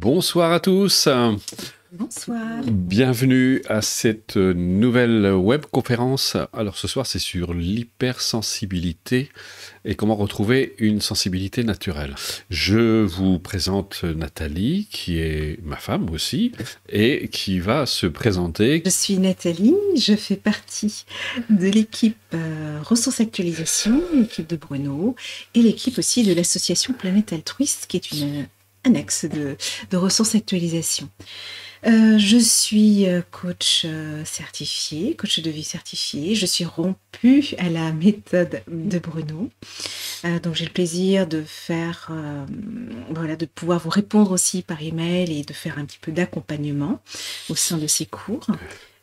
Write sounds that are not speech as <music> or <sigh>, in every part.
Bonsoir à tous. Bonsoir. Bienvenue à cette nouvelle conférence, Alors ce soir, c'est sur l'hypersensibilité et comment retrouver une sensibilité naturelle. Je vous présente Nathalie, qui est ma femme aussi, et qui va se présenter. Je suis Nathalie, je fais partie de l'équipe euh, Ressources Actualisation, l'équipe de Bruno, et l'équipe aussi de l'association Planète Altruiste, qui est une annexe de, ressources actualisation. Euh, je suis euh, coach euh, certifié, coach de vie certifié. Je suis rompue à la méthode de Bruno. donc j'ai le plaisir de faire, voilà, de pouvoir vous répondre aussi par email et de faire un petit peu d'accompagnement au sein de ces cours.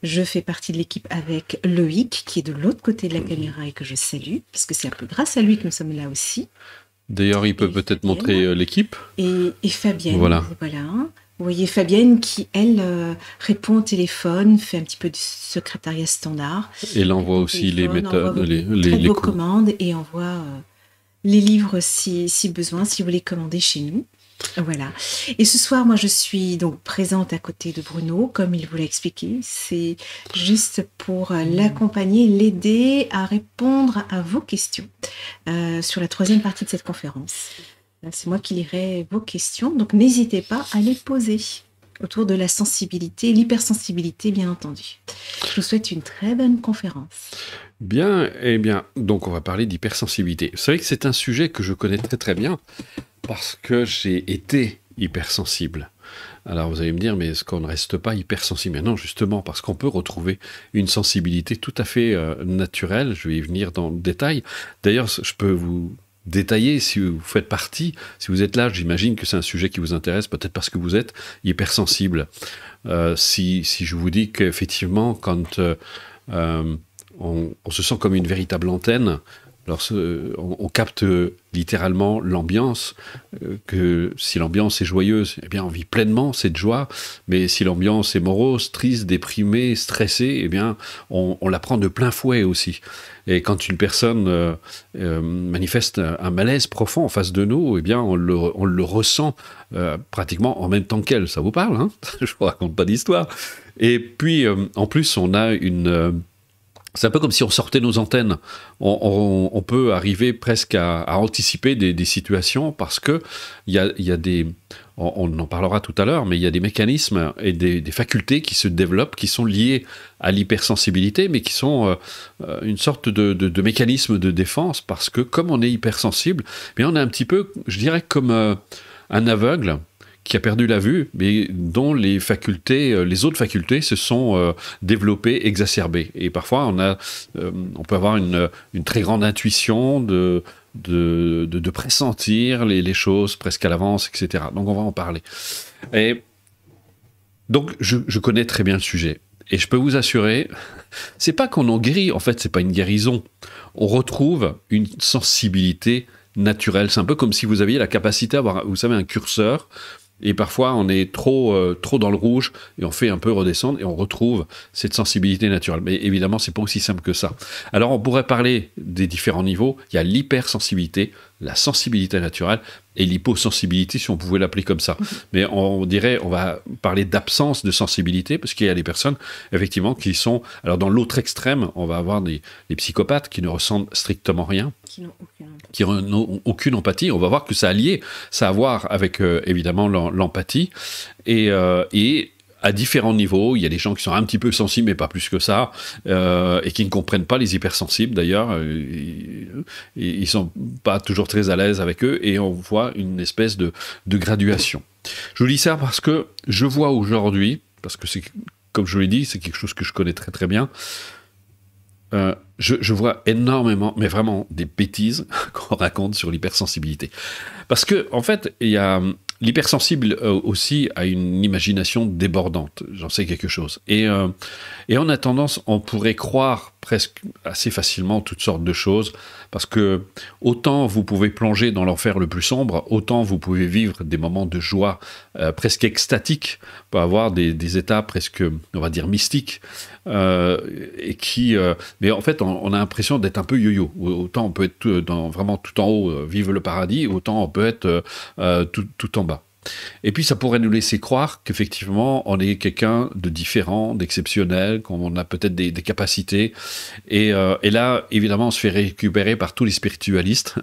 Je fais partie de l'équipe avec Loïc, qui est de l'autre côté de la mhm. caméra et que je salue, parce que c'est un peu grâce à lui que nous sommes là aussi. D'ailleurs, il peut peut-être montrer euh, l'équipe. Et, Fabienne. Voilà. Vous voyez Fabienne qui, elle, euh, répond au téléphone, fait un petit peu du secrétariat standard. Et elle envoie aussi les, méthodes, les, les, commandes et envoie euh, les livres si, si besoin, si vous les commandez chez nous. Voilà. Et ce soir, moi, je suis donc présente à côté de Bruno, comme il vous l'a expliqué. C'est juste pour euh, l'accompagner, l'aider à répondre à vos questions euh, sur la troisième partie de cette conférence. C'est moi qui lirai vos questions, donc n'hésitez pas à les poser autour de la sensibilité, l'hypersensibilité bien entendu. Je vous souhaite une très bonne conférence. Bien, eh bien, donc on va parler d'hypersensibilité. Vous savez que c'est un sujet que je connais très très bien parce que j'ai été hypersensible. Alors vous allez me dire, mais est-ce qu'on ne reste pas hypersensible Non, justement, parce qu'on peut retrouver une sensibilité tout à fait euh, naturelle. Je vais y venir dans le détail. D'ailleurs, je peux vous détaillé si vous faites partie. Si vous êtes là, j'imagine que c'est un sujet qui vous intéresse, peut-être parce que vous êtes hypersensible. Euh, si, je vous dis qu'effectivement, quand euh, euh, on, on, se sent comme une véritable antenne, alors, euh, on, capte euh, littéralement l'ambiance, euh, que si l'ambiance est joyeuse, eh bien, on vit pleinement cette joie, mais si l'ambiance est morose, triste, déprimée, stressée, eh bien, on, la prend de plein fouet aussi. Et quand une personne manifeste un malaise profond en face de nous, eh bien, on le, ressent pratiquement en même temps qu'elle. Ça vous parle, hein <laughs> Je vous raconte pas d'histoire. Et puis, en plus, on a une c'est un peu comme si on sortait nos antennes. On, peut arriver presque à, anticiper des, situations parce que il y, a, des. On, en parlera tout à l'heure, mais il y a des mécanismes et des, facultés qui se développent qui sont liées à l'hypersensibilité, mais qui sont euh, une sorte de, mécanisme de défense parce que comme on est hypersensible, mais eh on est un petit peu, je dirais, comme euh, un aveugle qui a perdu la vue, mais dont les facultés, euh, les autres facultés se sont euh, développées, exacerbées. Et parfois, on, a, euh, on peut avoir une, très grande intuition de, de, pressentir les, choses presque à l'avance, etc. Donc, on va en parler. Et donc, je, je connais très bien le sujet. Et je peux vous assurer, c'est pas qu'on en guérit, en fait, c'est pas une guérison. On retrouve une sensibilité naturelle. C'est un peu comme si vous aviez la capacité à avoir, vous savez, un curseur et parfois, on est trop, euh, trop dans le rouge et on fait un peu redescendre et on retrouve cette sensibilité naturelle. Mais évidemment, c'est pas aussi simple que ça. Alors, on pourrait parler des différents niveaux. Il y a l'hypersensibilité, la sensibilité naturelle, et l'hyposensibilité, si on pouvait l'appeler comme ça. <laughs> Mais on, dirait, on va parler d'absence de sensibilité, parce qu'il y a des personnes, effectivement, qui sont... Alors dans l'autre extrême, on va avoir des, psychopathes qui ne ressentent strictement rien qui n'ont aucune. empathie. On va voir que ça a lié, ça a à voir avec euh, évidemment l'empathie. et euh, à différents niveaux. Il y a des gens qui sont un petit peu sensibles, mais pas plus que ça, euh, et qui ne comprennent pas les hypersensibles d'ailleurs. Euh, ils, ils sont pas toujours très à l'aise avec eux, et on voit une espèce de, de graduation. Je vous dis ça parce que je vois aujourd'hui, parce que c'est comme je vous l'ai dit, c'est quelque chose que je connais très très bien. Euh, je, je, vois énormément, mais vraiment des bêtises <laughs> qu'on raconte sur l'hypersensibilité. Parce que, en fait, il y a, L'hypersensible euh, aussi a une imagination débordante, j'en sais quelque chose. Et, euh, et on a tendance, on pourrait croire presque assez facilement toutes sortes de choses, parce que autant vous pouvez plonger dans l'enfer le plus sombre, autant vous pouvez vivre des moments de joie euh, presque extatiques, avoir des, états presque, on va dire, mystiques, euh, et qui, euh, mais en fait, on, a l'impression d'être un peu yo-yo. Autant on peut être dans, vraiment tout en haut, vive le paradis, autant on peut être tout en bas. Et puis ça pourrait nous laisser croire qu'effectivement on est quelqu'un de différent, d'exceptionnel, qu'on a peut-être des, capacités. Euh, et, là, évidemment, on se fait récupérer par tous les spiritualistes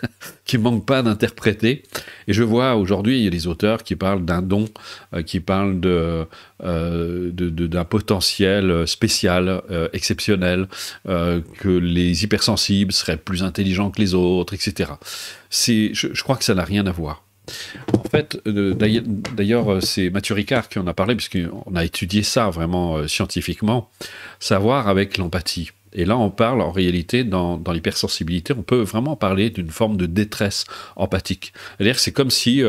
<laughs> qui manquent pas d'interpréter. Et je vois aujourd'hui, il y a des auteurs qui parlent d'un don, euh, qui parlent euh, d'un potentiel spécial, exceptionnel, que les hypersensibles seraient plus intelligents que les autres, etc. je crois que ça n'a rien à voir. En fait, euh, d'ailleurs, euh, c'est Mathieu Ricard qui en a parlé, puisqu'on a étudié ça vraiment euh, scientifiquement, savoir avec l'empathie. Et là, on parle en réalité, dans, l'hypersensibilité, on peut vraiment parler d'une forme de détresse empathique. cest c'est comme si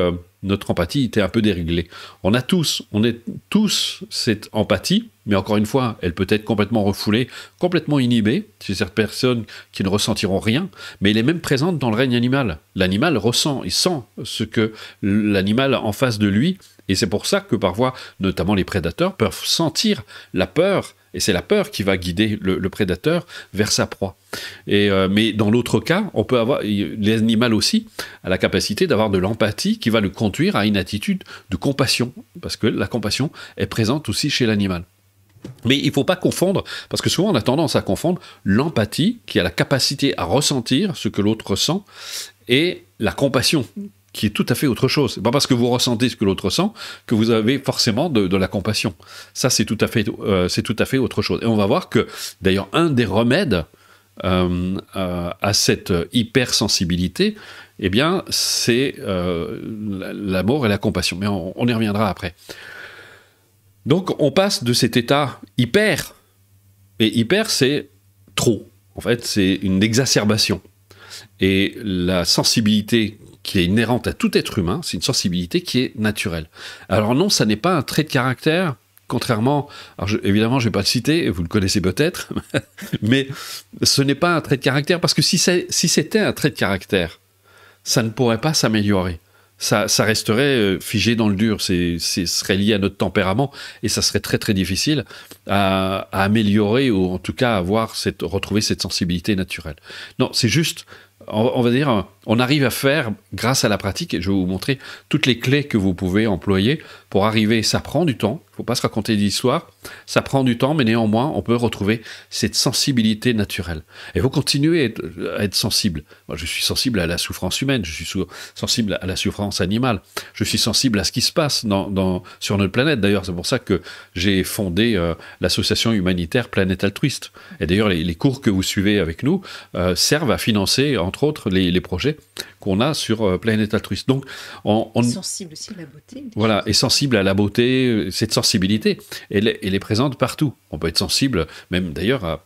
notre empathie était un peu déréglée. On a tous, on est tous cette empathie, mais encore une fois, elle peut être complètement refoulée, complètement inhibée chez certaines personnes qui ne ressentiront rien, mais elle est même présente dans le règne animal. L'animal ressent, il sent ce que l'animal en face de lui, et c'est pour ça que parfois, notamment les prédateurs, peuvent sentir la peur et c'est la peur qui va guider le, prédateur vers sa proie. Et, euh, mais dans l'autre cas, on peut avoir l'animal aussi a la capacité d'avoir de l'empathie qui va le conduire à une attitude de compassion, parce que la compassion est présente aussi chez l'animal. Mais il ne faut pas confondre, parce que souvent on a tendance à confondre l'empathie, qui a la capacité à ressentir ce que l'autre ressent, et la compassion, qui est tout à fait autre chose. pas parce que vous ressentez ce que l'autre sent que vous avez forcément de, la compassion. Ça, c'est tout à fait, euh, c'est tout à fait autre chose. Et on va voir que, d'ailleurs, un des remèdes euh, euh, à cette hypersensibilité, eh bien, c'est l'amour et la compassion. Mais on, y reviendra après. Donc, on passe de cet état hyper, et hyper, c'est trop. En fait, c'est une exacerbation. Et la sensibilité qui est inhérente à tout être humain, c'est une sensibilité qui est naturelle. Alors non, ça n'est pas un trait de caractère, contrairement, évidemment, je ne vais pas le citer, vous le connaissez peut-être, <laughs> mais ce n'est pas un trait de caractère, parce que si, si c'était un trait de caractère, ça ne pourrait pas s'améliorer. Ça, resterait euh, figé dans le dur, ce serait lié à notre tempérament et ça serait très très difficile à, améliorer ou en tout cas à avoir cette, retrouver cette sensibilité naturelle. Non, c'est juste, on, va dire, on arrive à faire grâce à la pratique, et je vais vous montrer toutes les clés que vous pouvez employer pour arriver. Ça prend du temps, il ne faut pas se raconter des ça prend du temps, mais néanmoins, on peut retrouver cette sensibilité naturelle. Et vous continuez à être sensible. Moi, je suis sensible à la souffrance humaine, je suis sensible à la souffrance animale, je suis sensible à ce qui se passe sur notre planète. D'ailleurs, c'est pour ça que j'ai fondé euh, l'association humanitaire Planète Altruiste. Et d'ailleurs, les, cours que vous suivez avec nous euh, servent à financer, entre autres, les projets qu'on a sur euh, Planète Altruiste. Donc, on, est sensible aussi à la beauté. Voilà, et sensible à la beauté, euh, cette sensibilité, elle est présente partout. On peut être sensible, même d'ailleurs, à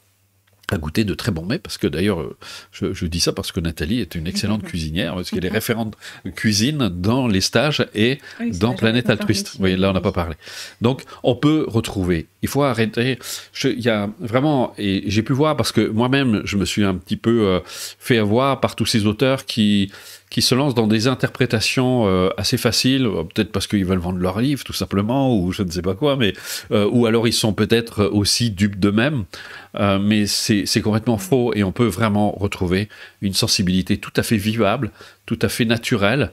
à goûter de très bons mets, parce que d'ailleurs, euh, je, dis ça parce que Nathalie est une excellente <laughs> cuisinière, parce qu'elle est mhm. référente cuisine dans les stages et dans Planète Altruiste. Oui, là, on n'a pas parlé. Donc, on peut retrouver. Il faut arrêter. Il y a vraiment, et j'ai pu voir, parce que moi-même, je me suis un petit peu euh, fait avoir par tous ces auteurs qui, qui se lancent dans des interprétations euh, assez faciles, peut-être parce qu'ils veulent vendre leur livre, tout simplement, ou je ne sais pas quoi, mais, ou alors ils sont peut-être aussi dupes d'eux-mêmes. Euh, mais c'est complètement faux et on peut vraiment retrouver une sensibilité tout à fait vivable, tout à fait naturelle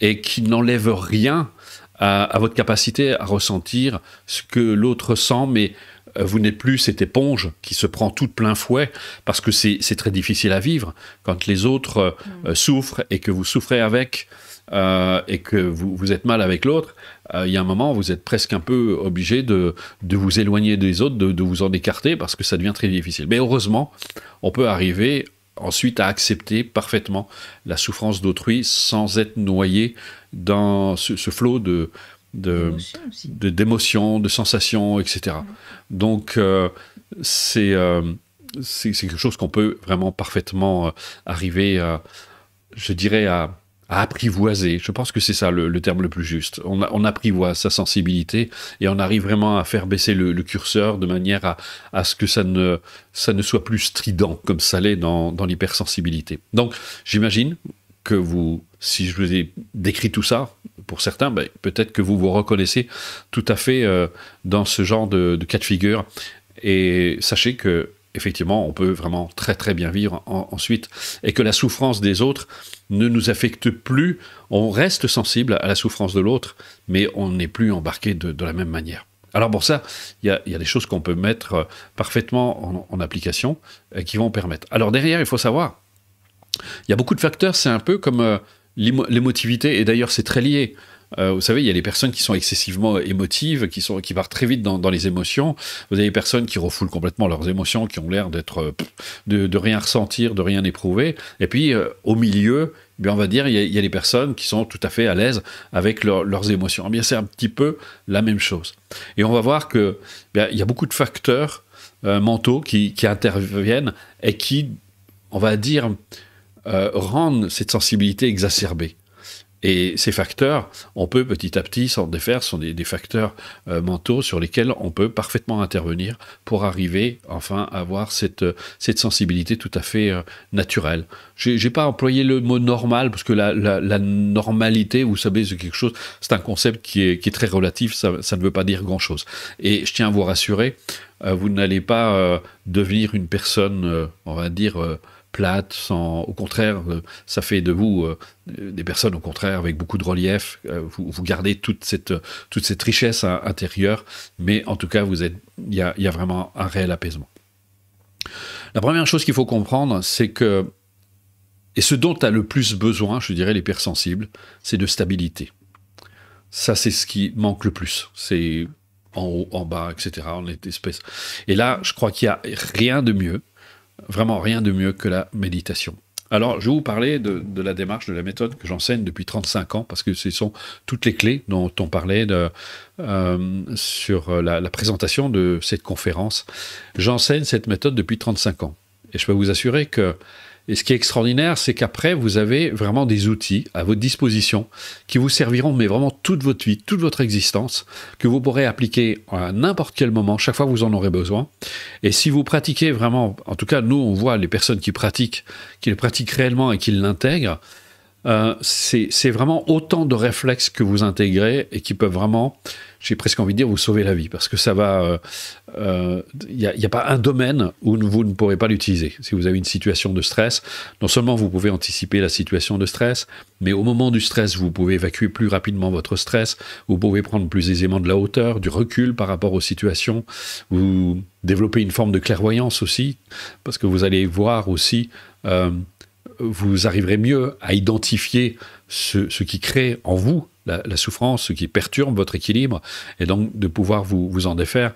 et qui n'enlève rien à, votre capacité à ressentir ce que l'autre sent mais euh, vous n'êtes plus cette éponge qui se prend tout plein fouet, parce que c'est très difficile à vivre quand les autres euh, mm. souffrent et que vous souffrez avec et que vous êtes mal avec l'autre. Euh, il y a un moment, vous êtes presque un peu obligé de, de vous éloigner des autres, de, de vous en écarter, parce que ça devient très difficile. Mais heureusement, on peut arriver ensuite à accepter parfaitement la souffrance d'autrui sans être noyé dans ce, flot de d'émotions, de, sensations, etc. Mm-hmm. Donc euh, euh, c'est c'est quelque chose qu'on peut vraiment parfaitement arriver, je dirais, à, apprivoiser. Je pense que c'est ça le, terme le plus juste. On, on, apprivoise sa sensibilité et on arrive vraiment à faire baisser le, curseur de manière à, ce que ça ne, ça ne soit plus strident comme ça l'est dans, l'hypersensibilité. Donc j'imagine que vous, si je vous ai décrit tout ça, pour certains, ben, peut-être que vous vous reconnaissez tout à fait euh, dans ce genre de, cas de figure. Et sachez que effectivement, on peut vraiment très très bien vivre ensuite, et que la souffrance des autres ne nous affecte plus, on reste sensible à la souffrance de l'autre, mais on n'est plus embarqué de, la même manière. Alors pour ça, il y, a, des choses qu'on peut mettre euh, parfaitement en, application et euh, qui vont permettre. Alors derrière, il faut savoir, il y a beaucoup de facteurs, c'est un peu comme euh, l'émotivité, et d'ailleurs c'est très lié. Euh, vous savez, il y a les personnes qui sont excessivement émotives, qui, sont, qui partent très vite dans, les émotions. Vous avez les personnes qui refoulent complètement leurs émotions, qui ont l'air d'être euh, de, rien ressentir, de rien éprouver. Et puis, euh, au milieu, eh bien, on va dire, il y, a, les personnes qui sont tout à fait à l'aise avec leurs émotions. Eh bien, c'est un petit peu la même chose. Et on va voir que eh il y a beaucoup de facteurs mentaux qui, qui, interviennent et qui, on va dire, rendent cette sensibilité exacerbée. Et ces facteurs, on peut petit à petit s'en défaire, sont des, facteurs euh, mentaux sur lesquels on peut parfaitement intervenir pour arriver enfin à avoir cette, euh, cette sensibilité tout à fait euh, naturelle. naturelle. n'ai pas employé le mot normal, parce que la, normalité, vous savez, c'est quelque chose, c'est un concept qui est, très relatif, ça, ne veut pas dire grand-chose. Et je tiens à vous rassurer, vous n'allez pas devenir une personne, on va dire, plate, sans, au contraire, euh, ça fait de vous euh, des personnes, au contraire, avec beaucoup de relief. Euh, vous, gardez toute cette, toute cette richesse intérieure, mais en tout cas, vous êtes, il y a, vraiment un réel apaisement. La première chose qu'il faut comprendre, c'est que, et ce dont a le plus besoin, je dirais, les sensibles, c'est de stabilité. Ça, c'est ce qui manque le plus. C'est en haut, en bas, etc. On est espèce. Et là, je crois qu'il n'y a rien de mieux vraiment rien de mieux que la méditation. Alors, je vais vous parler de, la démarche, de la méthode que j'enseigne depuis 35 ans, parce que ce sont toutes les clés dont on parlait euh, sur la, la présentation de cette conférence. J'enseigne cette méthode depuis 35 ans. Et je peux vous assurer que et ce qui est extraordinaire, c'est qu'après, vous avez vraiment des outils à votre disposition qui vous serviront, mais vraiment toute votre vie, toute votre existence, que vous pourrez appliquer à n'importe quel moment, chaque fois que vous en aurez besoin. Et si vous pratiquez vraiment, en tout cas, nous, on voit les personnes qui pratiquent, qui le pratiquent réellement et qui l'intègrent, euh, c'est vraiment autant de réflexes que vous intégrez et qui peuvent vraiment j'ai presque envie de dire vous sauvez la vie parce que ça va. Il euh, n'y euh, a, pas un domaine où vous ne pourrez pas l'utiliser. Si vous avez une situation de stress, non seulement vous pouvez anticiper la situation de stress, mais au moment du stress, vous pouvez évacuer plus rapidement votre stress, vous pouvez prendre plus aisément de la hauteur, du recul par rapport aux situations, vous développez une forme de clairvoyance aussi, parce que vous allez voir aussi. Euh, vous arriverez mieux à identifier ce, qui crée en vous la, souffrance, ce qui perturbe votre équilibre, et donc de pouvoir vous, en défaire.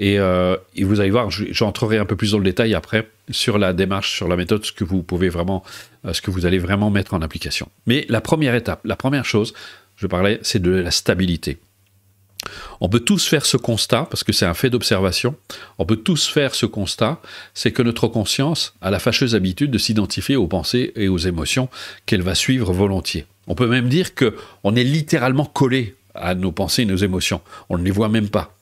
Euh, et, vous allez voir, j'entrerai un peu plus dans le détail après sur la démarche, sur la méthode, ce que vous pouvez vraiment, euh, ce que vous allez vraiment mettre en application. Mais la première étape, la première chose, je parlais, c'est de la stabilité. On peut tous faire ce constat, parce que c'est un fait d'observation, on peut tous faire ce constat, c'est que notre conscience a la fâcheuse habitude de s'identifier aux pensées et aux émotions qu'elle va suivre volontiers. On peut même dire que on est littéralement collé à nos pensées et nos émotions. On ne les voit même pas.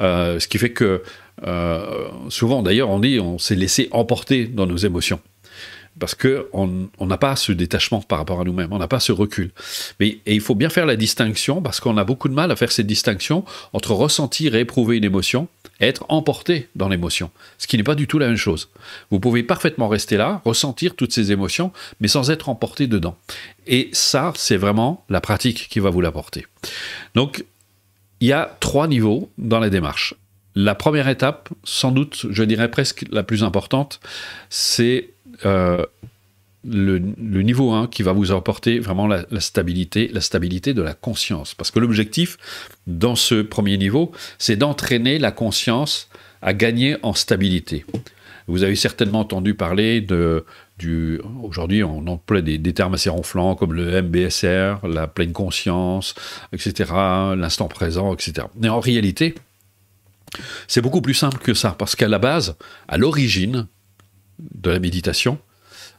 Euh, ce qui fait que euh, souvent, d'ailleurs, on dit on s'est laissé emporter dans nos émotions parce qu'on on n'a pas ce détachement par rapport à nous-mêmes, on n'a pas ce recul. Mais, et il faut bien faire la distinction, parce qu'on a beaucoup de mal à faire cette distinction entre ressentir et éprouver une émotion, et être emporté dans l'émotion, ce qui n'est pas du tout la même chose. Vous pouvez parfaitement rester là, ressentir toutes ces émotions, mais sans être emporté dedans. Et ça, c'est vraiment la pratique qui va vous l'apporter. Donc, il y a trois niveaux dans la démarche. La première étape, sans doute, je dirais presque la plus importante, c'est euh, le, niveau 1 hein, qui va vous apporter vraiment la, stabilité, la stabilité de la conscience. Parce que l'objectif dans ce premier niveau, c'est d'entraîner la conscience à gagner en stabilité. Vous avez certainement entendu parler de, du. Aujourd'hui, on emploie des, des, termes assez ronflants comme le MBSR, la pleine conscience, etc., l'instant présent, etc. Mais en réalité, c'est beaucoup plus simple que ça, parce qu'à la base, à l'origine, de la méditation,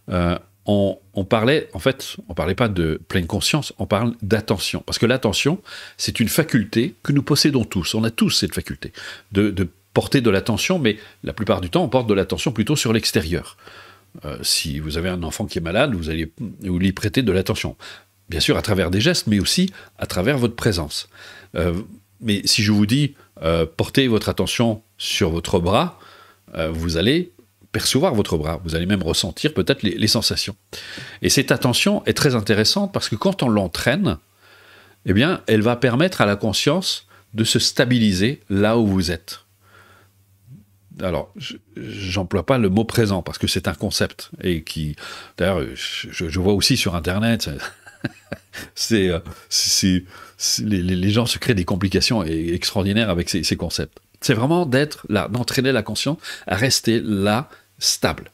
euh, on, parlait, en fait, on parlait pas de pleine conscience, on parle d'attention. Parce que l'attention, c'est une faculté que nous possédons tous. On a tous cette faculté de, porter de l'attention, mais la plupart du temps, on porte de l'attention plutôt sur l'extérieur. Euh, si vous avez un enfant qui est malade, vous allez lui prêter de l'attention. Bien sûr, à travers des gestes, mais aussi à travers votre présence. Euh, mais si je vous dis, portez votre attention sur votre bras, vous allez percevoir votre bras, vous allez même ressentir peut-être les, sensations. Et cette attention est très intéressante parce que quand on l'entraîne, eh bien, elle va permettre à la conscience de se stabiliser là où vous êtes. Alors, j'emploie pas le mot présent parce que c'est un concept et qui, d'ailleurs, je, vois aussi sur Internet, c'est, <laughs> euh, les, les, gens se créent des complications extraordinaires avec ces, ces concepts. C'est vraiment d'être là, d'entraîner la conscience à rester là stable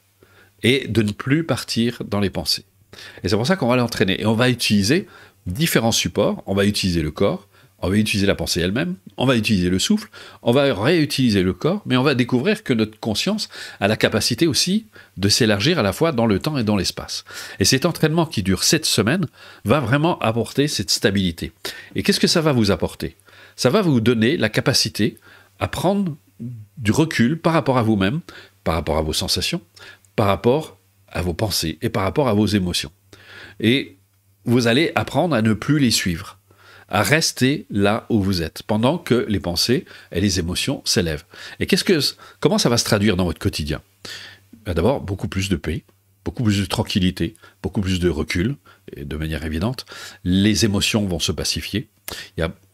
et de ne plus partir dans les pensées. Et c'est pour ça qu'on va l'entraîner et on va utiliser différents supports. On va utiliser le corps, on va utiliser la pensée elle-même, on va utiliser le souffle, on va réutiliser le corps, mais on va découvrir que notre conscience a la capacité aussi de s'élargir à la fois dans le temps et dans l'espace. Et cet entraînement qui dure sept semaines va vraiment apporter cette stabilité. Et qu'est-ce que ça va vous apporter Ça va vous donner la capacité à prendre du recul par rapport à vous-même par rapport à vos sensations, par rapport à vos pensées et par rapport à vos émotions. Et vous allez apprendre à ne plus les suivre, à rester là où vous êtes, pendant que les pensées et les émotions s'élèvent. Et qu'est-ce que, comment ça va se traduire dans votre quotidien bah, D'abord, beaucoup plus de paix, beaucoup plus de tranquillité, beaucoup plus de recul, de manière évidente, les émotions vont se pacifier.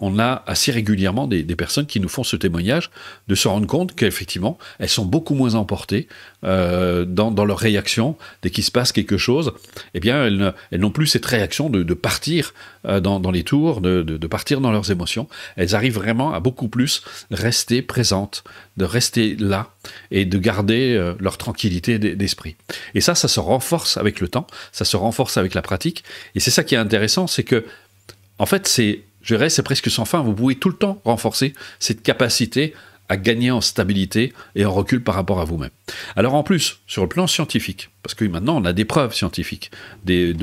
on a assez régulièrement des, personnes qui nous font ce témoignage de se rendre compte qu'effectivement, elles sont beaucoup moins emportées euh, dans, leur réaction. Dès qu'il se passe quelque chose, eh bien, elles, n'ont plus cette réaction de, partir euh, dans, les tours, de, partir dans leurs émotions. Elles arrivent vraiment à beaucoup plus rester présentes, de rester là et de garder euh, leur tranquillité d'esprit. Et ça, ça se renforce avec le temps, ça se renforce avec la pratique, et c'est ça qui est intéressant, c'est que, en fait, c'est, je dirais, c'est presque sans fin. Vous pouvez tout le temps renforcer cette capacité à gagner en stabilité et en recul par rapport à vous-même. Alors en plus, sur le plan scientifique, parce que maintenant on a des preuves scientifiques, des,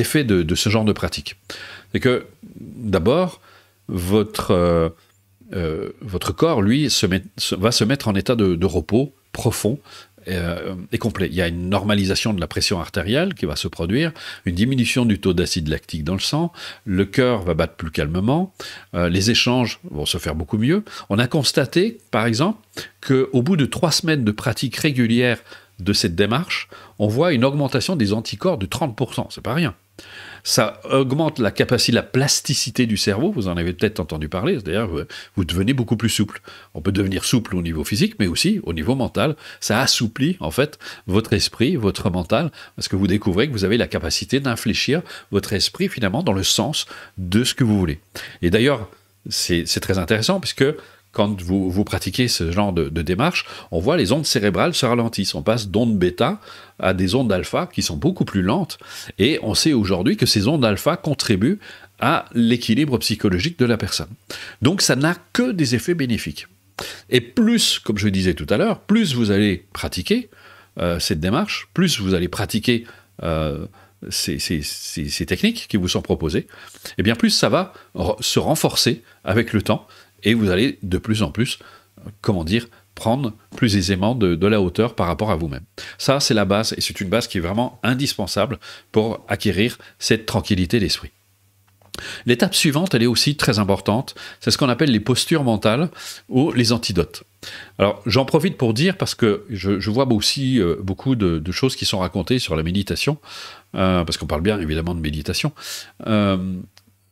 effets de, ce genre de pratique, c'est que d'abord, votre, euh, euh, votre corps, lui, va se mettre en état de repos profond est euh, complet. Il y a une normalisation de la pression artérielle qui va se produire, une diminution du taux d'acide lactique dans le sang, le cœur va battre plus calmement, euh, les échanges vont se faire beaucoup mieux. On a constaté, par exemple, qu'au bout de trois semaines de pratique régulière de cette démarche, on voit une augmentation des anticorps de 30%. C'est pas rien. Ça augmente la capacité, la plasticité du cerveau. Vous en avez peut-être entendu parler. cest vous devenez beaucoup plus souple. On peut devenir souple au niveau physique, mais aussi au niveau mental. Ça assouplit, en fait, votre esprit, votre mental, parce que vous découvrez que vous avez la capacité d'infléchir votre esprit, finalement, dans le sens de ce que vous voulez. Et d'ailleurs, c'est très intéressant, puisque quand vous, pratiquez ce genre de, démarche, on voit les ondes cérébrales se ralentissent. On passe d'ondes bêta à des ondes alpha qui sont beaucoup plus lentes. Et on sait aujourd'hui que ces ondes alpha contribuent à l'équilibre psychologique de la personne. Donc ça n'a que des effets bénéfiques. Et plus, comme je disais tout à l'heure, plus vous allez pratiquer euh, cette démarche, plus vous allez pratiquer euh, ces, techniques qui vous sont proposées, et eh bien plus ça va se renforcer avec le temps et vous allez de plus en plus, euh, comment dire, prendre plus aisément de, la hauteur par rapport à vous-même. Ça, c'est la base, et c'est une base qui est vraiment indispensable pour acquérir cette tranquillité d'esprit. L'étape suivante, elle est aussi très importante, c'est ce qu'on appelle les postures mentales ou les antidotes. Alors j'en profite pour dire, parce que je, vois aussi euh, beaucoup de, choses qui sont racontées sur la méditation, euh, parce qu'on parle bien évidemment de méditation, euh,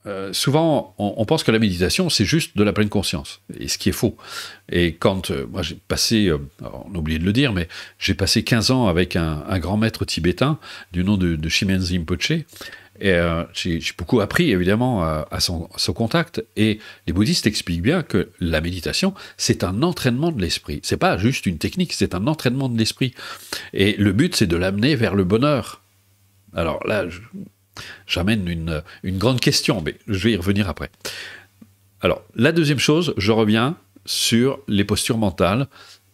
euh, souvent, on, pense que la méditation, c'est juste de la pleine conscience, et ce qui est faux. Et quand euh, moi j'ai passé, euh, on a oublié de le dire, mais j'ai passé 15 ans avec un, grand maître tibétain du nom de, de Shimen Zimpoche, et j'ai beaucoup appris évidemment à, son, contact. Et les bouddhistes expliquent bien que la méditation, c'est un entraînement de l'esprit. C'est pas juste une technique, c'est un entraînement de l'esprit. Et le but, c'est de l'amener vers le bonheur. Alors là, je, J'amène une, grande question, mais je vais y revenir après. Alors, la deuxième chose, je reviens sur les postures mentales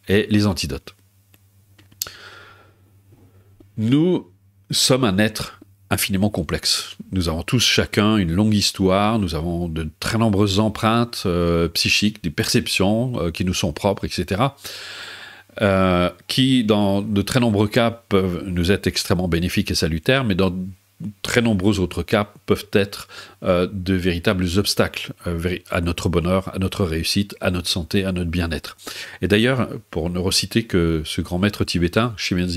et les antidotes. Nous sommes un être infiniment complexe. Nous avons tous chacun une longue histoire, nous avons de très nombreuses empreintes euh, psychiques, des perceptions euh, qui nous sont propres, etc., euh, qui dans de très nombreux cas peuvent nous être extrêmement bénéfiques et salutaires, mais dans très nombreux autres cas peuvent être euh, de véritables obstacles euh, à notre bonheur, à notre réussite, à notre santé, à notre bien-être. Et d'ailleurs, pour ne reciter que ce grand maître tibétain, Shimen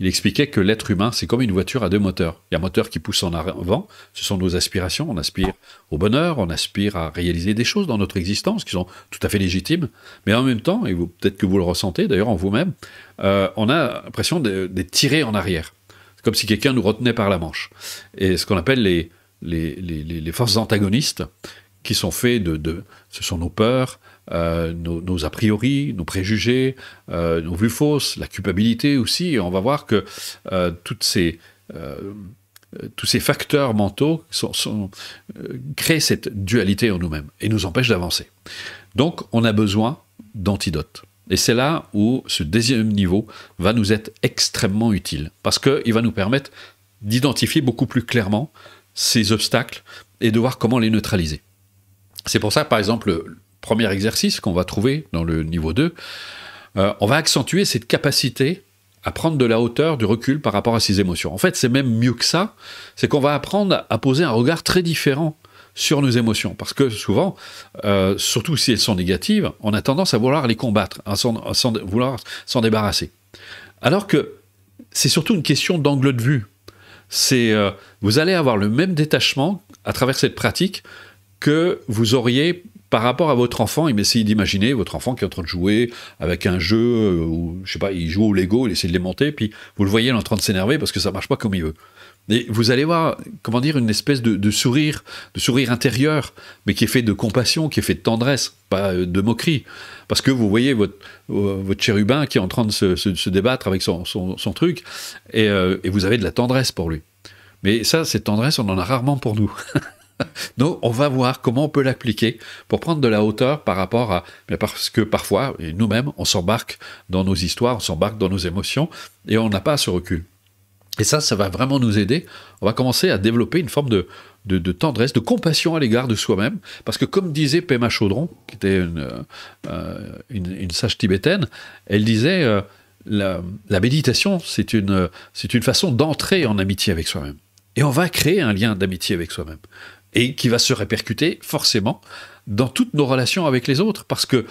il expliquait que l'être humain, c'est comme une voiture à deux moteurs. Il y a un moteur qui pousse en avant, ce sont nos aspirations, on aspire au bonheur, on aspire à réaliser des choses dans notre existence qui sont tout à fait légitimes, mais en même temps, et peut-être que vous le ressentez d'ailleurs en vous-même, euh, on a l'impression d'être tiré en arrière comme si quelqu'un nous retenait par la manche. Et ce qu'on appelle les, forces antagonistes, qui sont faites de, ce sont nos peurs, euh, nos, a priori, nos préjugés, euh, nos vues fausses, la culpabilité aussi. Et on va voir que euh, toutes ces, tous ces facteurs mentaux créent cette dualité en nous-mêmes et nous empêchent d'avancer. Donc on a besoin d'antidotes. Et c'est là où ce deuxième niveau va nous être extrêmement utile, parce qu'il va nous permettre d'identifier beaucoup plus clairement ces obstacles et de voir comment les neutraliser. C'est pour ça, par exemple, le premier exercice qu'on va trouver dans le niveau 2, euh, on va accentuer cette capacité à prendre de la hauteur, du recul par rapport à ses émotions. En fait, c'est même mieux que ça, c'est qu'on va apprendre à poser un regard très différent sur nos émotions. Parce que souvent, euh, surtout si elles sont négatives, on a tendance à vouloir les combattre, à, vouloir s'en débarrasser. Alors que c'est surtout une question d'angle de vue. C'est, euh, vous allez avoir le même détachement à travers cette pratique que vous auriez par rapport à votre enfant, il essayez d'imaginer votre enfant qui est en train de jouer avec un jeu, euh, ou je sais pas, il joue au Lego, il essaie de les monter, puis vous le voyez, en train de s'énerver parce que ça marche pas comme il veut. Et vous allez voir, comment dire, une espèce de, sourire, de sourire intérieur, mais qui est fait de compassion, qui est fait de tendresse, pas euh, de moquerie. Parce que vous voyez votre, euh, votre chérubin qui est en train de se, débattre avec son, truc, et, euh, et vous avez de la tendresse pour lui. Mais ça, cette tendresse, on en a rarement pour nous. <laughs> Donc, on va voir comment on peut l'appliquer pour prendre de la hauteur par rapport à. Parce que parfois, nous-mêmes, on s'embarque dans nos histoires, on s'embarque dans nos émotions, et on n'a pas ce recul. Et ça, ça va vraiment nous aider. On va commencer à développer une forme de, tendresse, de compassion à l'égard de soi-même. Parce que comme disait Pema Chaudron, qui était une, euh, sage tibétaine, elle disait, euh, la, méditation, c'est une, une façon d'entrer en amitié avec soi-même. Et on va créer un lien d'amitié avec soi-même. Et qui va se répercuter forcément dans toutes nos relations avec les autres. Parce que...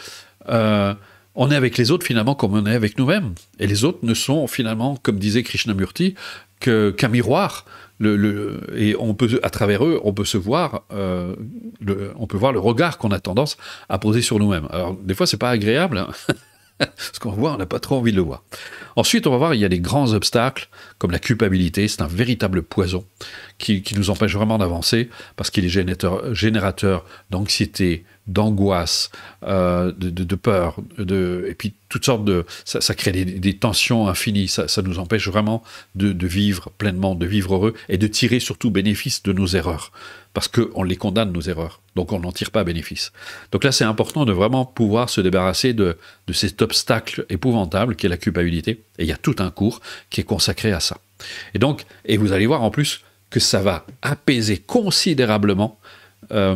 Euh, on est avec les autres finalement comme on est avec nous-mêmes. Et les autres ne sont finalement, comme disait Krishnamurti, qu'un miroir. et à travers eux, on peut se voir, euh, le, on peut voir le regard qu'on a tendance à poser sur nous-mêmes. Alors des fois, c'est pas agréable. Hein. <laughs> Ce qu'on voit, on n'a pas trop envie de le voir. Ensuite, on va voir, il y a des grands obstacles, comme la culpabilité, c'est un véritable poison qui, nous empêche vraiment d'avancer, parce qu'il est générateur, générateur d'anxiété, d'angoisse, euh, de, peur, de, et puis toutes sortes de... Ça, crée des, tensions infinies, ça, nous empêche vraiment de, vivre pleinement, de vivre heureux, et de tirer surtout bénéfice de nos erreurs, parce qu'on les condamne, nos erreurs, donc on n'en tire pas bénéfice. Donc là, c'est important de vraiment pouvoir se débarrasser de, de cet obstacle épouvantable est la culpabilité, et il y a tout un cours qui est consacré à ça. Et donc, et vous allez voir en plus que ça va apaiser considérablement euh,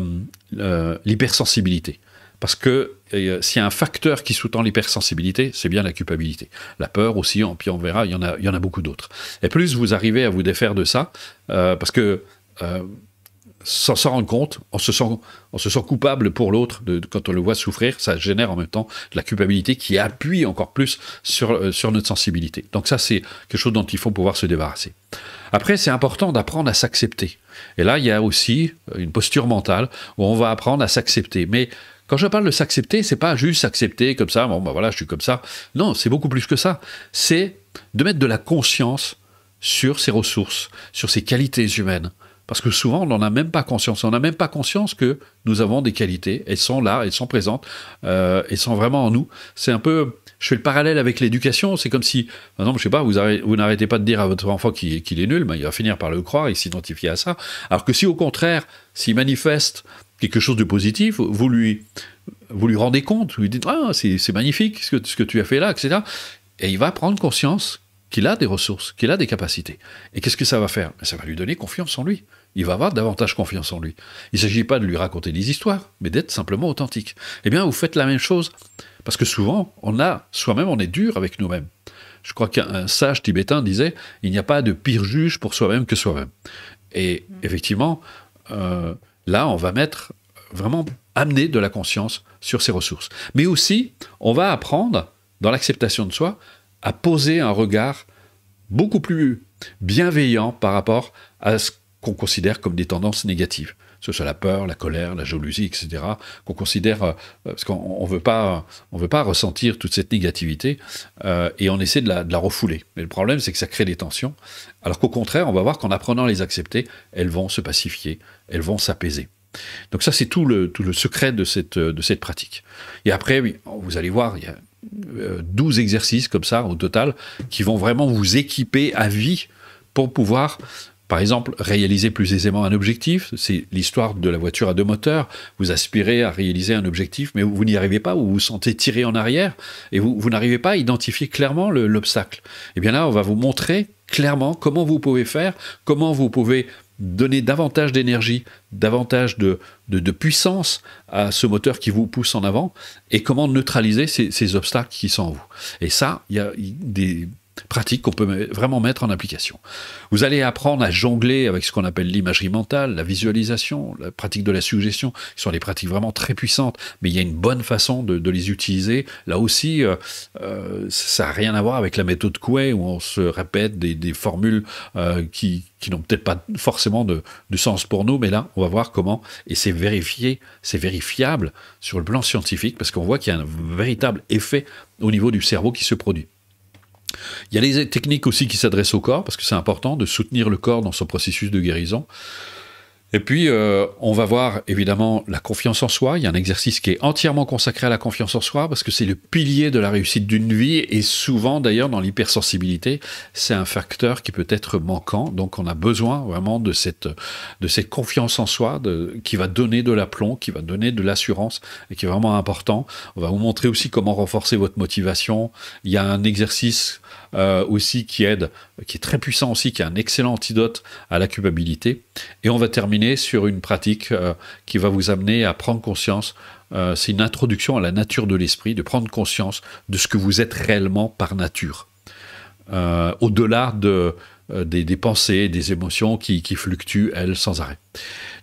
euh, l'hypersensibilité. Parce que euh, s'il y a un facteur qui sous-tend l'hypersensibilité, c'est bien la culpabilité. La peur aussi, puis on verra, il y en a, il y en a beaucoup d'autres. Et plus vous arrivez à vous défaire de ça, euh, parce que sans s'en rendre compte, on se sent, on se sent coupable pour l'autre quand on le voit souffrir. Ça génère en même temps de la culpabilité qui appuie encore plus sur, euh, sur notre sensibilité. Donc ça, c'est quelque chose dont il faut pouvoir se débarrasser. Après, c'est important d'apprendre à s'accepter. Et là, il y a aussi euh, une posture mentale où on va apprendre à s'accepter. Mais quand je parle de s'accepter, c'est pas juste s'accepter comme ça, bon ben voilà, je suis comme ça. Non, c'est beaucoup plus que ça. C'est de mettre de la conscience sur ses ressources, sur ses qualités humaines, parce que souvent, on n'en a même pas conscience. On n'a même pas conscience que nous avons des qualités. Elles sont là, elles sont présentes, euh, elles sont vraiment en nous. C'est un peu. Je fais le parallèle avec l'éducation. C'est comme si, par exemple, je sais pas, vous, n'arrêtez pas de dire à votre enfant qu'il, est nul, mais il va finir par le croire et s'identifier à ça. Alors que si, au contraire, s'il manifeste quelque chose de positif, vous lui, vous lui rendez compte, vous lui dites Ah, c'est, c'est magnifique ce que, ce que tu as fait là, etc. Et il va prendre conscience qu'il a des ressources, qu'il a des capacités. Et qu'est-ce que ça va faire ben, Ça va lui donner confiance en lui il va avoir davantage confiance en lui. Il ne s'agit pas de lui raconter des histoires, mais d'être simplement authentique. Eh bien, vous faites la même chose. Parce que souvent, on a, soi-même, on est dur avec nous-mêmes. Je crois qu'un sage tibétain disait, il n'y a pas de pire juge pour soi-même que soi-même. Et mm. effectivement, euh, là, on va mettre vraiment amener de la conscience sur ses ressources. Mais aussi, on va apprendre, dans l'acceptation de soi, à poser un regard beaucoup plus bienveillant par rapport à ce qu'on considère comme des tendances négatives, que ce soit la peur, la colère, la jalousie, etc., qu'on considère, euh, parce qu'on ne veut, pas, veut pas ressentir toute cette négativité, euh, et on essaie de la, refouler. Mais le problème, c'est que ça crée des tensions, alors qu'au contraire, on va voir qu'en apprenant à les accepter, elles vont se pacifier, elles vont s'apaiser. Donc ça, c'est tout le, secret de cette, de cette pratique. Et après, vous allez voir, il y a 12 euh, exercices comme ça au total qui vont vraiment vous équiper à vie pour pouvoir par exemple, réaliser plus aisément un objectif, c'est l'histoire de la voiture à deux moteurs. Vous aspirez à réaliser un objectif, mais vous n'y arrivez pas, ou vous vous sentez tiré en arrière, et vous, n'arrivez pas à identifier clairement l'obstacle. Et eh bien là, on va vous montrer clairement comment vous pouvez faire, comment vous pouvez donner davantage d'énergie, davantage de, puissance à ce moteur qui vous pousse en avant, et comment neutraliser ces, ces obstacles qui sont en vous. Et ça, il y a des Pratiques qu'on peut vraiment mettre en application. Vous allez apprendre à jongler avec ce qu'on appelle l'imagerie mentale, la visualisation, la pratique de la suggestion, qui sont des pratiques vraiment très puissantes, mais il y a une bonne façon de, les utiliser. Là aussi, euh, euh, ça n'a rien à voir avec la méthode Coué, où on se répète des, formules euh, qui, n'ont peut-être pas forcément de, de, sens pour nous, mais là, on va voir comment, et c'est vérifié, c'est vérifiable sur le plan scientifique, parce qu'on voit qu'il y a un véritable effet au niveau du cerveau qui se produit. Il y a les techniques aussi qui s'adressent au corps, parce que c'est important de soutenir le corps dans son processus de guérison. Et puis, euh, on va voir évidemment la confiance en soi. Il y a un exercice qui est entièrement consacré à la confiance en soi parce que c'est le pilier de la réussite d'une vie et souvent d'ailleurs dans l'hypersensibilité, c'est un facteur qui peut être manquant. Donc, on a besoin vraiment de cette, de cette confiance en soi qui va donner de l'aplomb, qui va donner de l'assurance et qui est vraiment important. On va vous montrer aussi comment renforcer votre motivation. Il y a un exercice euh, aussi qui aide, qui est très puissant aussi, qui est un excellent antidote à la culpabilité. Et on va terminer sur une pratique euh, qui va vous amener à prendre conscience. Euh, c'est une introduction à la nature de l'esprit, de prendre conscience de ce que vous êtes réellement par nature. au-delà des, pensées, des émotions qui, qui fluctuent, elles, sans arrêt.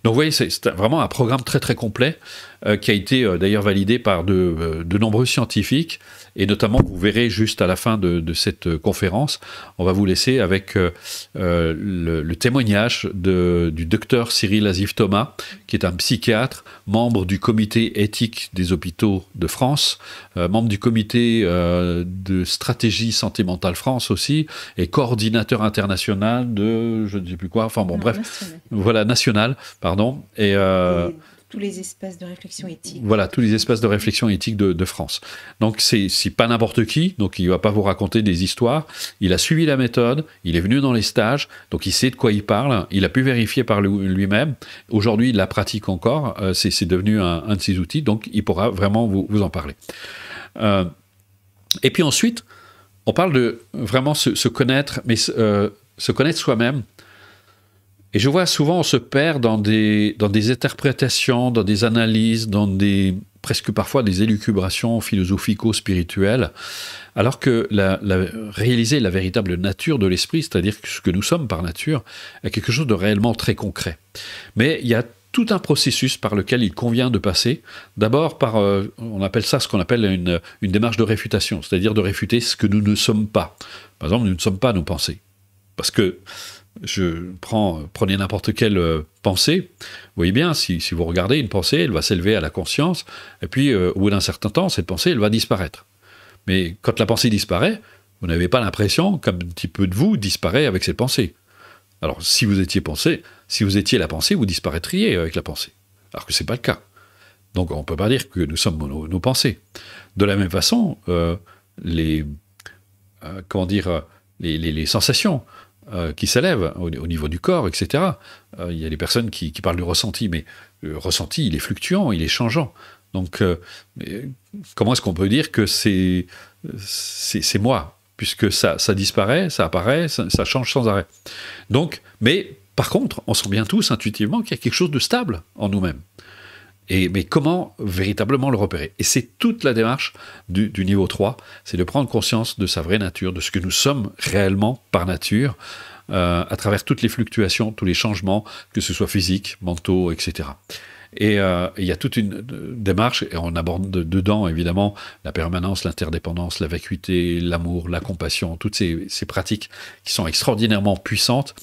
Donc vous voyez, c'est vraiment un programme très très complet euh, qui a été euh, d'ailleurs validé par euh, de, nombreux scientifiques et notamment vous verrez juste à la fin de, cette conférence, on va vous laisser avec le, témoignage du docteur Cyril Azif Thomas qui est un psychiatre, membre du comité éthique des hôpitaux de France, membre du comité de stratégie santé mentale France aussi et coordinateur international de je ne sais plus quoi, enfin bon bref, voilà national pardon. Euh, et, tous les espaces de réflexion éthique. Voilà, tous les espaces de réflexion éthique de, France. Donc, c'est pas n'importe qui, donc il va pas vous raconter des histoires. Il a suivi la méthode, il est venu dans les stages, donc il sait de quoi il parle, il a pu vérifier par lui-même. Aujourd'hui, il la pratique encore, euh, c'est devenu un, de ses outils, donc il pourra vraiment vous, en parler. Euh, et puis ensuite, on parle de vraiment se, connaître, mais se connaître soi-même, et je vois souvent on se perd dans des, dans des interprétations, dans des analyses, dans des presque parfois des élucubrations philosophico-spirituelles, alors que la, réaliser la véritable nature de l'esprit, c'est-à-dire ce que nous sommes par nature, est quelque chose de réellement très concret. Mais il y a tout un processus par lequel il convient de passer. D'abord par, euh, on appelle ça ce qu'on appelle une, une démarche de réfutation, c'est-à-dire de réfuter ce que nous ne sommes pas. Par exemple, nous ne sommes pas nos pensées. Parce que je prends, euh, prenez n'importe quelle euh, pensée, vous voyez bien, si, vous regardez une pensée, elle va s'élever à la conscience, et puis euh, au bout d'un certain temps, cette pensée, elle va disparaître. Mais quand la pensée disparaît, vous n'avez pas l'impression qu'un petit peu de vous disparaît avec cette pensée. Alors si vous étiez pensée, si vous étiez la pensée, vous disparaîtriez avec la pensée. Alors que ce n'est pas le cas. Donc on ne peut pas dire que nous sommes nos, pensées. De la même façon, les, comment dire, les sensations, euh, qui s'élève au, niveau du corps, etc. Euh, il y a des personnes qui, parlent du ressenti, mais le ressenti, il est fluctuant, il est changeant. Donc, euh, comment est-ce qu'on peut dire que c'est moi Puisque ça, disparaît, ça apparaît, ça, change sans arrêt. mais par contre, on sent bien tous intuitivement qu'il y a quelque chose de stable en nous-mêmes mais comment véritablement le repérer Et c'est toute la démarche du, niveau 3, c'est de prendre conscience de sa vraie nature, de ce que nous sommes réellement par nature, euh, à travers toutes les fluctuations, tous les changements, que ce soit physique, mentaux, etc. Et euh, il y a toute une euh, démarche, et on aborde dedans évidemment la permanence, l'interdépendance, la vacuité, l'amour, la compassion, toutes ces, pratiques qui sont extraordinairement puissantes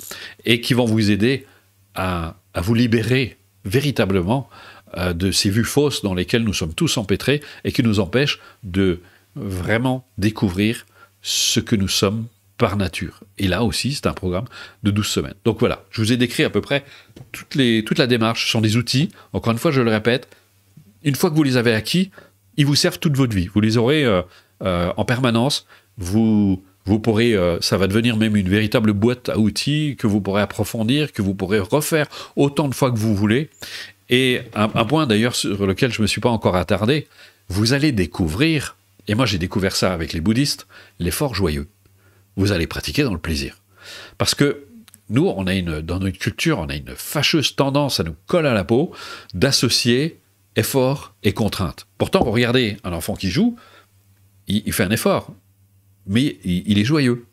et qui vont vous aider à, à vous libérer véritablement euh, de ces vues fausses dans lesquelles nous sommes tous empêtrés et qui nous empêchent de vraiment découvrir ce que nous sommes par nature. Et là aussi, c'est un programme de 12 semaines. Donc voilà, je vous ai décrit à peu près toutes les, toute la démarche. Ce sont des outils, encore une fois, je le répète, une fois que vous les avez acquis, ils vous servent toute votre vie. Vous les aurez euh, euh, en permanence. Vous, vous pourrez, ça va devenir même une véritable boîte à outils que vous pourrez approfondir, que vous pourrez refaire autant de fois que vous voulez. Et un, point d'ailleurs sur lequel je ne me suis pas encore attardé, vous allez découvrir, et moi j'ai découvert ça avec les bouddhistes, l'effort joyeux. Vous allez pratiquer dans le plaisir. Parce que nous, on a une, dans notre culture, on a une fâcheuse tendance, à nous coller à la peau, d'associer effort et contrainte. Pourtant, regardez un enfant qui joue, il, fait un effort, mais il est joyeux.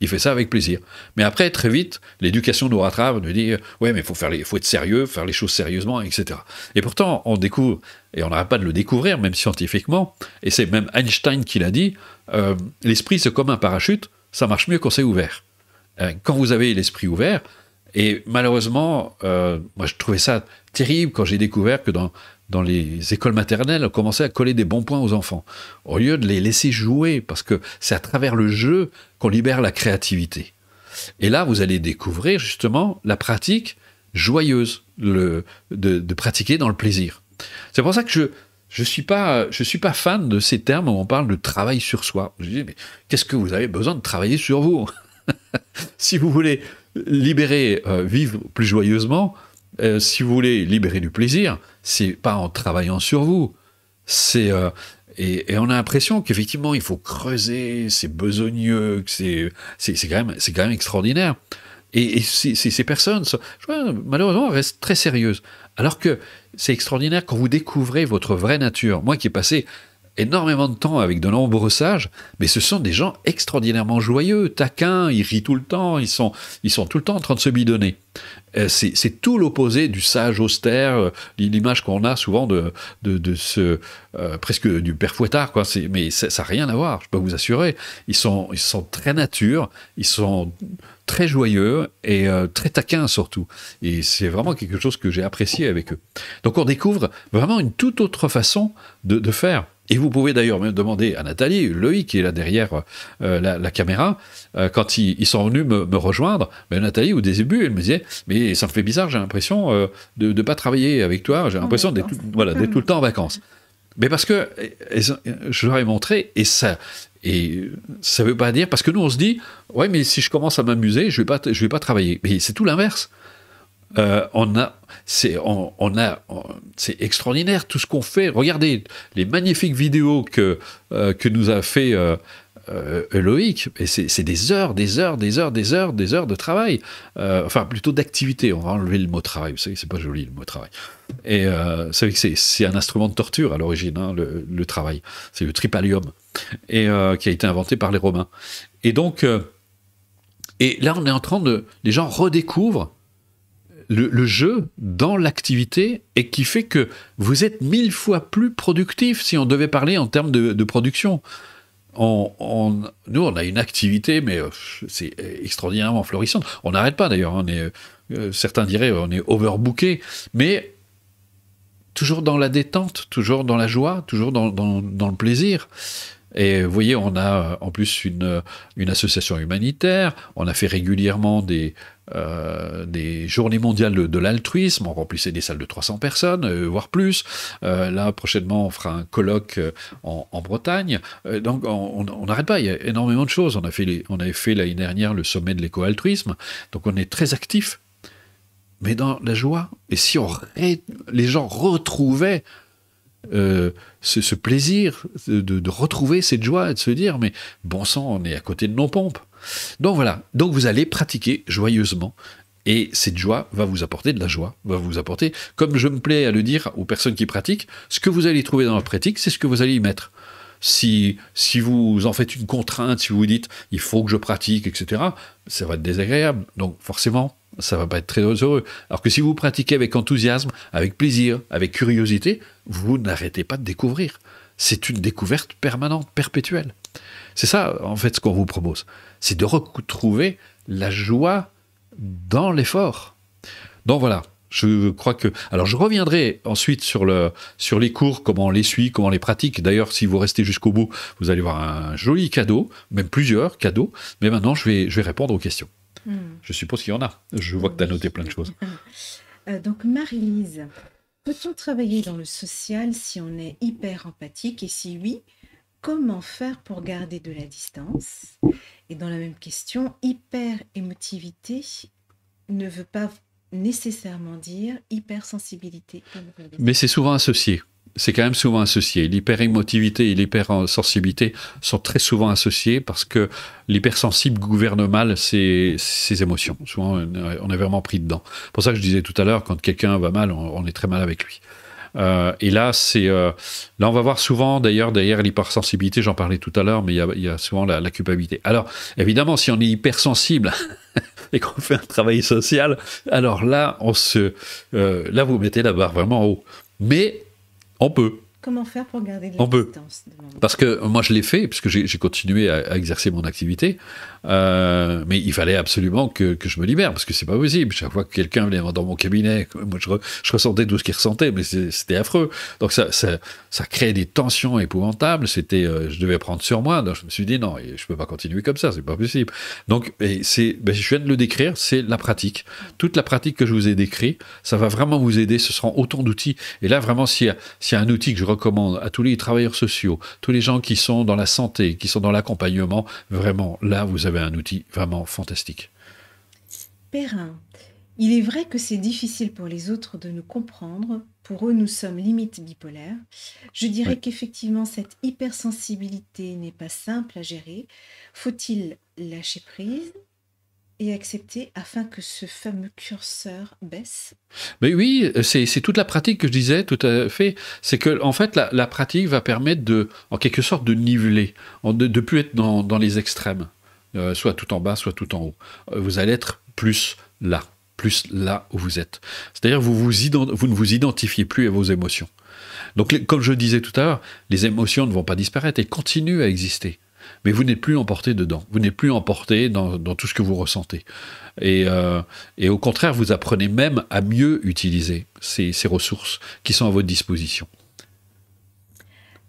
Il fait ça avec plaisir. Mais après, très vite, l'éducation nous rattrape, nous dit ouais, mais faut faut être sérieux, faire les choses sérieusement, etc. Et pourtant, on découvre et on n'arrête pas de le découvrir, même scientifiquement. Et c'est même Einstein qui l'a dit euh, l'esprit, c'est comme un parachute, ça marche mieux quand c'est ouvert. Euh, quand vous avez l'esprit ouvert, et malheureusement, euh, moi je trouvais ça terrible quand j'ai découvert que dans dans les écoles maternelles, commençait à coller des bons points aux enfants, au lieu de les laisser jouer, parce que c'est à travers le jeu qu'on libère la créativité. Et là, vous allez découvrir justement la pratique joyeuse de, pratiquer dans le plaisir. C'est pour ça que je je suis pas fan de ces termes où on parle de travail sur soi. Je dis mais qu'est-ce que vous avez besoin de travailler sur vous <laughs> Si vous voulez libérer, euh, vivre plus joyeusement, euh, si vous voulez libérer du plaisir, c'est pas en travaillant sur vous. C'est euh, et, on a l'impression qu'effectivement il faut creuser, c'est besogneux, c'est c'est quand même c'est quand même extraordinaire. Et, ces personnes, malheureusement, restent très sérieuses. Alors que c'est extraordinaire quand vous découvrez votre vraie nature. Moi qui ai passé énormément de temps avec de nombreux sages, mais ce sont des gens extraordinairement joyeux, taquins, ils rient tout le temps, ils sont, ils sont tout le temps en train de se bidonner. Euh, c'est tout l'opposé du sage austère, euh, l'image qu'on a souvent de, ce euh, presque du père Fouettard, Mais ça n'a rien à voir, je peux vous assurer. Ils sont, très nature, ils sont très joyeux et très taquins surtout. Et c'est vraiment quelque chose que j'ai apprécié avec eux. Donc on découvre vraiment une toute autre façon de faire. Et vous pouvez d'ailleurs me demander à Nathalie, Loïc qui est là derrière euh, la, caméra, euh, quand ils, sont venus me, rejoindre, mais ben, Nathalie au début elle me disait mais ça me fait bizarre, j'ai l'impression euh, de ne pas travailler avec toi, j'ai ah, l'impression d'être tout, voilà, tout le hmm. temps en vacances. Mais parce que je leur ai montré et ça et ça veut pas dire parce que nous on se dit ouais mais si je commence à m'amuser je vais pas je vais pas travailler mais c'est tout l'inverse euh, on a, c'est, on, a, c'est extraordinaire tout ce qu'on fait. Regardez les magnifiques vidéos que euh, que nous a fait Eloïc euh, Et c'est, des heures, des heures, des heures, des heures, des heures de travail. enfin, plutôt d'activité. On va enlever le mot travail. Vous savez, c'est pas joli le mot travail. Et vous savez que c'est, un instrument de torture à l'origine, hein, le, travail. C'est le tripalium et qui a été inventé par les Romains. Et donc, et là, on est en train de, les gens redécouvrent le, jeu dans l'activité et qui fait que vous êtes mille fois plus productif si on devait parler en termes de, production. On, nous, on a une activité, mais euh, c'est extraordinairement florissante. On n'arrête pas d'ailleurs. Euh, euh, certains diraient, on est overbooké, mais toujours dans la détente, toujours dans la joie, toujours dans le plaisir. Et vous voyez, on a euh, en plus euh, une, association humanitaire, on a fait régulièrement des, euh, des journées mondiales de, l'altruisme, on remplissait des salles de 300 personnes, voire plus. là, prochainement, on fera un colloque en, Bretagne. donc, on n'arrête pas, il y a énormément de choses. On, a fait on avait fait l'année dernière le sommet de l'éco-altruisme, donc on est très actif, mais dans la joie. Et si on les gens retrouvaient euh, ce, plaisir de, retrouver cette joie, et de se dire, mais bon sang, on est à côté de nos pompes. Donc voilà, donc vous allez pratiquer joyeusement. Et cette joie va vous apporter de la joie, va vous apporter, comme je me plais à le dire aux personnes qui pratiquent, ce que vous allez trouver dans la pratique, c'est ce que vous allez y mettre. Si, si, vous en faites une contrainte, si vous vous dites il faut que je pratique, etc., ça va être désagréable. Donc forcément, ça va pas être très heureux. Alors que si vous pratiquez avec enthousiasme, avec plaisir, avec curiosité, vous n'arrêtez pas de découvrir. C'est une découverte permanente, perpétuelle. C'est ça, en fait, ce qu'on vous propose. C'est de retrouver la joie dans l'effort. Donc voilà, je crois que. Alors, je reviendrai ensuite sur, le, sur les cours, comment on les suit, comment on les pratique. D'ailleurs, si vous restez jusqu'au bout, vous allez voir un joli cadeau, même plusieurs cadeaux. Mais maintenant, je vais, je vais répondre aux questions. Hmm. Je suppose qu'il y en a. Je vois que tu as noté plein de choses. <laughs> Euh, donc, Marie-Lise, peut-on travailler dans le social si on est hyper empathique Et si oui, comment faire pour garder de la distance Et dans la même question, hyper émotivité ne veut pas nécessairement dire hypersensibilité. Mais c'est souvent associé c'est quand même souvent associé. L'hyperémotivité et l'hypersensibilité sont très souvent associés parce que l'hypersensible gouverne mal ses, émotions. Souvent, on est vraiment pris dedans. C'est pour ça que je disais tout à l'heure, quand quelqu'un va mal, on, est très mal avec lui. Euh, et là, c'est euh, là, on va voir souvent, d'ailleurs, derrière l'hypersensibilité, j'en parlais tout à l'heure, mais il y, a souvent la, culpabilité. Alors, évidemment, si on est hypersensible, <laughs> et qu'on fait un travail social, alors là, on se, euh, là, vous mettez la barre vraiment haut. Mais on peut. Comment faire pour garder de la on Parce que moi, je l'ai fait, puisque j'ai continué à, exercer mon activité. Euh, mais il fallait absolument que, que, je me libère, parce que c'est pas possible. Chaque fois que quelqu'un venait dans mon cabinet, moi, je, ressentais tout ce qu'il ressentait, mais c'était affreux. Donc, ça, ça, ça, créait des tensions épouvantables. C'était, euh, je devais prendre sur moi. Donc, je me suis dit, non, je peux pas continuer comme ça, c'est pas possible. Donc, c'est, ben, je viens de le décrire, c'est la pratique. Toute la pratique que je vous ai décrite, ça va vraiment vous aider. Ce seront autant d'outils. Et là, vraiment, s'il y, a un outil que je à tous les travailleurs sociaux, tous les gens qui sont dans la santé, qui sont dans l'accompagnement. Vraiment, là, vous avez un outil vraiment fantastique. Perrin, il est vrai que c'est difficile pour les autres de nous comprendre. Pour eux, nous sommes limite bipolaires. Je dirais qu'effectivement, cette hypersensibilité n'est pas simple à gérer. Faut-il lâcher prise et accepter afin que ce fameux curseur baisse Mais oui, c'est toute la pratique que je disais tout à fait. C'est que en fait, la, pratique va permettre de, en quelque sorte, de niveler, de ne plus être dans, les extrêmes, euh, soit tout en bas, soit tout en haut. Euh, vous allez être plus là, plus là où vous êtes. C'est-à-dire vous, vous, vous ne vous identifiez plus à vos émotions. Donc, comme je disais tout à l'heure, les émotions ne vont pas disparaître, elles continuent à exister mais vous n'êtes plus emporté dedans, vous n'êtes plus emporté dans, tout ce que vous ressentez. Euh, et, au contraire, vous apprenez même à mieux utiliser ces, ressources qui sont à votre disposition.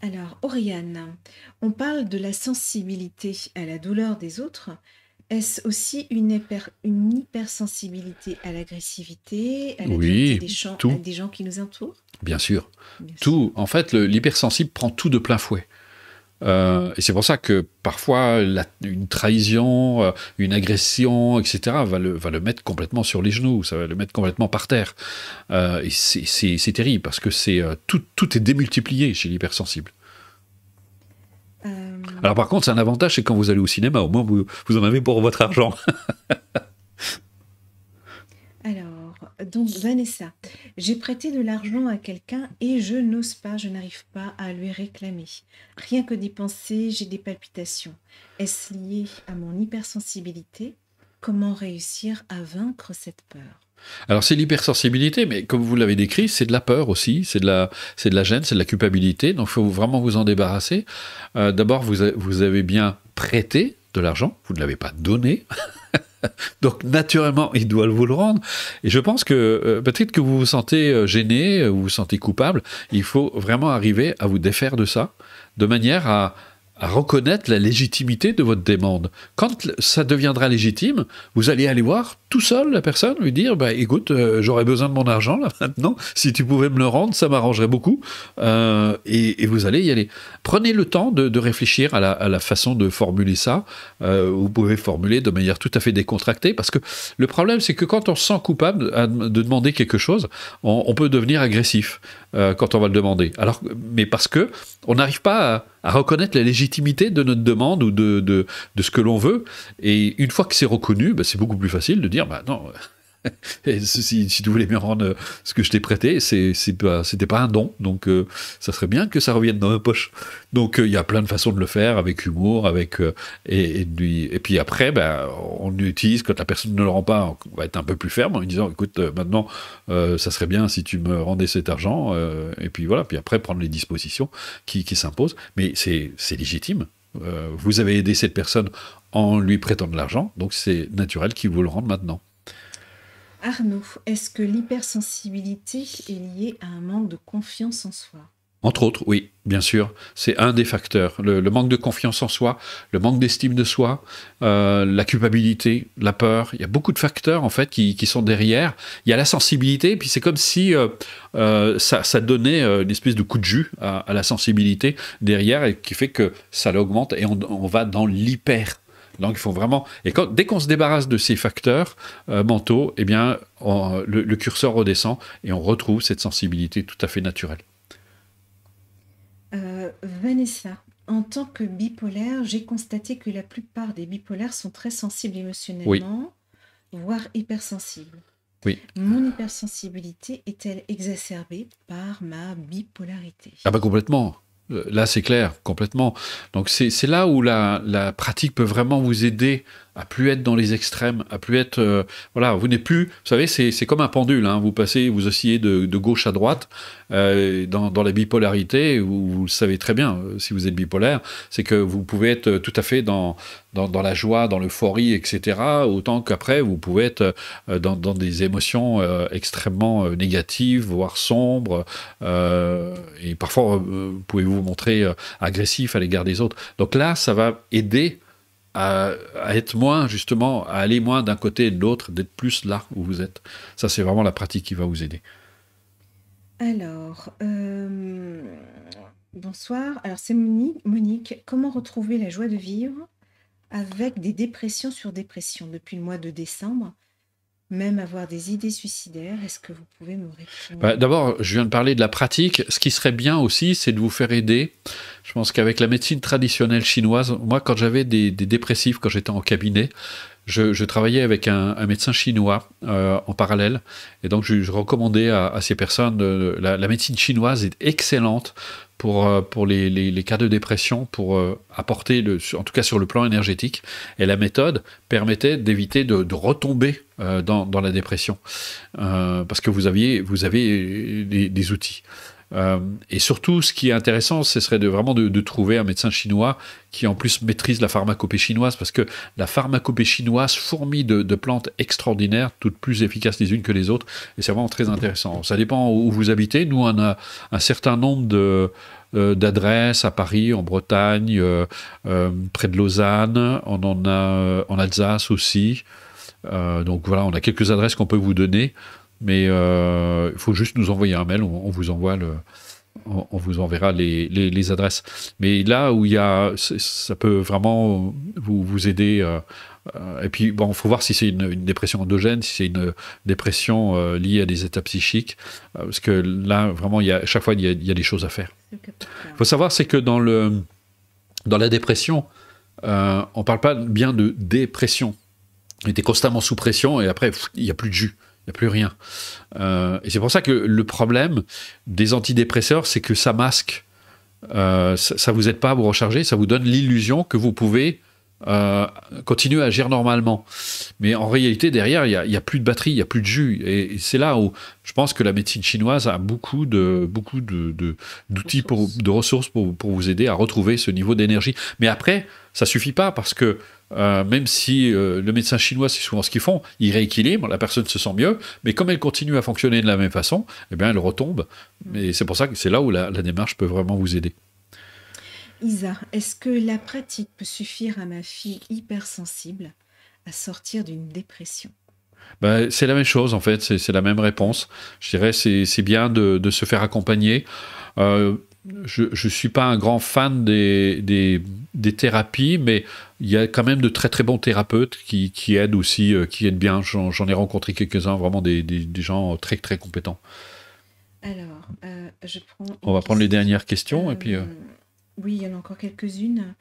Alors, Oriane, on parle de la sensibilité à la douleur des autres. Est-ce aussi une, hypersensibilité à l'agressivité, à la oui, des, gens, qui nous entourent Bien sûr. Bien sûr. tout, en fait, l'hypersensible prend tout de plein fouet. Euh, et c'est pour ça que parfois une trahison, euh, une agression, etc., va le, va le mettre complètement sur les genoux, ça va le mettre complètement par terre. Euh, et c'est terrible parce que c'est tout, tout est démultiplié chez l'hypersensible. Alors par contre, c'est un avantage, c'est quand vous allez au cinéma, au moins vous, vous en avez pour votre argent. <laughs> Alors, donc Vanessa, j'ai prêté de l'argent à quelqu'un et je n'ose pas, je n'arrive pas à lui réclamer. Rien que d'y penser, j'ai des palpitations. Est-ce lié à mon hypersensibilité Comment réussir à vaincre cette peur alors c'est l'hypersensibilité, mais comme vous l'avez décrit, c'est de la peur aussi, c'est de la, gêne, c'est de la culpabilité. Donc il faut vraiment vous en débarrasser. Euh, d'abord, vous avez bien prêté de l'argent, vous ne l'avez pas donné. <laughs> Donc naturellement, il doit vous le rendre. Et je pense que euh, peut-être que vous vous sentez euh, gêné, euh, vous vous sentez coupable. Il faut vraiment arriver à vous défaire de ça, de manière à à reconnaître la légitimité de votre demande. Quand ça deviendra légitime, vous allez aller voir tout seul la personne, lui dire bah, écoute, euh, j'aurais besoin de mon argent là <laughs> maintenant, si tu pouvais me le rendre, ça m'arrangerait beaucoup. Euh, et, vous allez y aller. Prenez le temps de, réfléchir à la, façon de formuler ça. Euh, vous pouvez formuler de manière tout à fait décontractée, parce que le problème, c'est que quand on se sent coupable de demander quelque chose, on peut devenir agressif. Euh, quand on va le demander. Alors, mais parce que on n'arrive pas à, reconnaître la légitimité de notre demande ou de, ce que l'on veut. Et une fois que c'est reconnu, bah, c'est beaucoup plus facile de dire bah non et si, si, tu voulais me rendre ce que je t'ai prêté, c'était pas, pas un don, donc euh, ça serait bien que ça revienne dans ma poche. Donc euh, il y a plein de façons de le faire, avec humour, avec euh, et, puis après, ben, on utilise quand la personne ne le rend pas, on va être un peu plus ferme en lui disant, écoute, maintenant, ça serait bien si tu me rendais cet argent, et puis voilà, puis après prendre les dispositions qui, qui s'imposent, mais c'est légitime. vous avez aidé cette personne en lui prêtant de l'argent, donc c'est naturel qu'il vous le rende maintenant. Arnaud, est-ce que l'hypersensibilité est liée à un manque de confiance en soi entre autres, oui, bien sûr, c'est un des facteurs. Le, manque de confiance en soi, le manque d'estime de soi, euh, la culpabilité, la peur. Il y a beaucoup de facteurs en fait qui, sont derrière. Il y a la sensibilité, puis c'est comme si euh, euh, ça, donnait une espèce de coup de jus à, la sensibilité derrière, et qui fait que ça l'augmente et on, on va dans l'hyper donc il faut vraiment. Et dès qu'on se débarrasse de ces facteurs euh, mentaux, eh bien, le, curseur redescend et on retrouve cette sensibilité tout à fait naturelle. Euh, Vanessa, en tant que bipolaire, j'ai constaté que la plupart des bipolaires sont très sensibles émotionnellement, voire hypersensibles. Oui. Mon hypersensibilité est-elle exacerbée par ma bipolarité Ah bah complètement. Euh, là, c'est clair, complètement. Donc, c'est là où la, pratique peut vraiment vous aider à plus être dans les extrêmes, à plus être... Euh, voilà, vous n'êtes plus... Vous savez, c'est comme un pendule, hein. vous passez, vous oscillez de, gauche à droite, euh, dans, la bipolarité, vous, savez très bien, euh, si vous êtes bipolaire, c'est que vous pouvez être tout à fait dans, dans, la joie, dans l'euphorie, etc., autant qu'après, vous pouvez être dans, des émotions extrêmement négatives, voire sombres, et parfois, vous pouvez-vous montrer agressif à l'égard des autres. Donc là, ça va aider à, être moins, justement, à aller moins d'un côté et de l'autre, d'être plus là où vous êtes. Ça, c'est vraiment la pratique qui va vous aider. Alors, euh, bonsoir. Alors, c'est Monique. Monique, comment retrouver la joie de vivre avec des dépressions sur dépressions depuis le mois de décembre même avoir des idées suicidaires Est-ce que vous pouvez me bah, D'abord, je viens de parler de la pratique. Ce qui serait bien aussi, c'est de vous faire aider. Je pense qu'avec la médecine traditionnelle chinoise, moi, quand j'avais des, des, dépressifs, quand j'étais en cabinet, je, travaillais avec un, médecin chinois euh, en parallèle, et donc je, recommandais à, ces personnes, euh, la, médecine chinoise est excellente pour, euh, pour les, cas de dépression, pour apporter, le, en tout cas sur le plan énergétique, et la méthode permettait d'éviter de, retomber dans, la dépression, parce que vous, aviez, vous avez des, des outils. Euh, et surtout, ce qui est intéressant, ce serait de, vraiment de, trouver un médecin chinois qui en plus maîtrise la pharmacopée chinoise, parce que la pharmacopée chinoise fourmille de, plantes extraordinaires, toutes plus efficaces les unes que les autres, et c'est vraiment très intéressant. Ça dépend où vous habitez. Nous, on a un certain nombre de euh, d'adresses à Paris, en Bretagne, euh, près de Lausanne, on en a en Alsace aussi. donc voilà, on a quelques adresses qu'on peut vous donner. Mais euh, il faut juste nous envoyer un mail, on, vous envoie le, on, vous enverra les, les, adresses. Mais là où il y a, ça peut vraiment vous, vous aider. Euh, et puis, bon, faut voir si c'est une, dépression endogène, si c'est une dépression euh, liée à des états psychiques, parce que là, vraiment, il y a, chaque fois, il y a, il y a des choses à faire. Il faut savoir, c'est que dans, le, dans la dépression, on ne parle pas bien de dépression. On était constamment sous pression et après, il n'y a plus de jus n'y a plus rien. Euh, et c'est pour ça que le problème des antidépresseurs, c'est que ça masque. Euh, ça, ça, vous aide pas à vous recharger, ça vous donne l'illusion que vous pouvez euh, continue à agir normalement. Mais en réalité, derrière, il n'y a, plus de batterie, il n'y a plus de jus. Et, c'est là où je pense que la médecine chinoise a beaucoup de beaucoup d'outils, de, de ressources pour, vous aider à retrouver ce niveau d'énergie. Mais après, ça ne suffit pas parce que euh, même si euh, le médecin chinois, c'est souvent ce qu'ils font, ils rééquilibrent, la personne se sent mieux, mais comme elle continue à fonctionner de la même façon, eh bien, elle retombe. Mm. Et c'est pour ça que c'est là où la démarche peut vraiment vous aider. Isa, est-ce que la pratique peut suffire à ma fille hypersensible à sortir d'une dépression ben, c'est la même chose en fait, c'est la même réponse. Je dirais c'est bien de, se faire accompagner. Euh, je ne suis pas un grand fan des, des, thérapies, mais il y a quand même de très très bons thérapeutes qui, aident aussi, euh, qui aident bien. J'en ai rencontré quelques-uns, vraiment des, gens très très compétents. Alors, euh, On va prendre les dernières questions et puis. Oui, il y en a encore quelques-unes.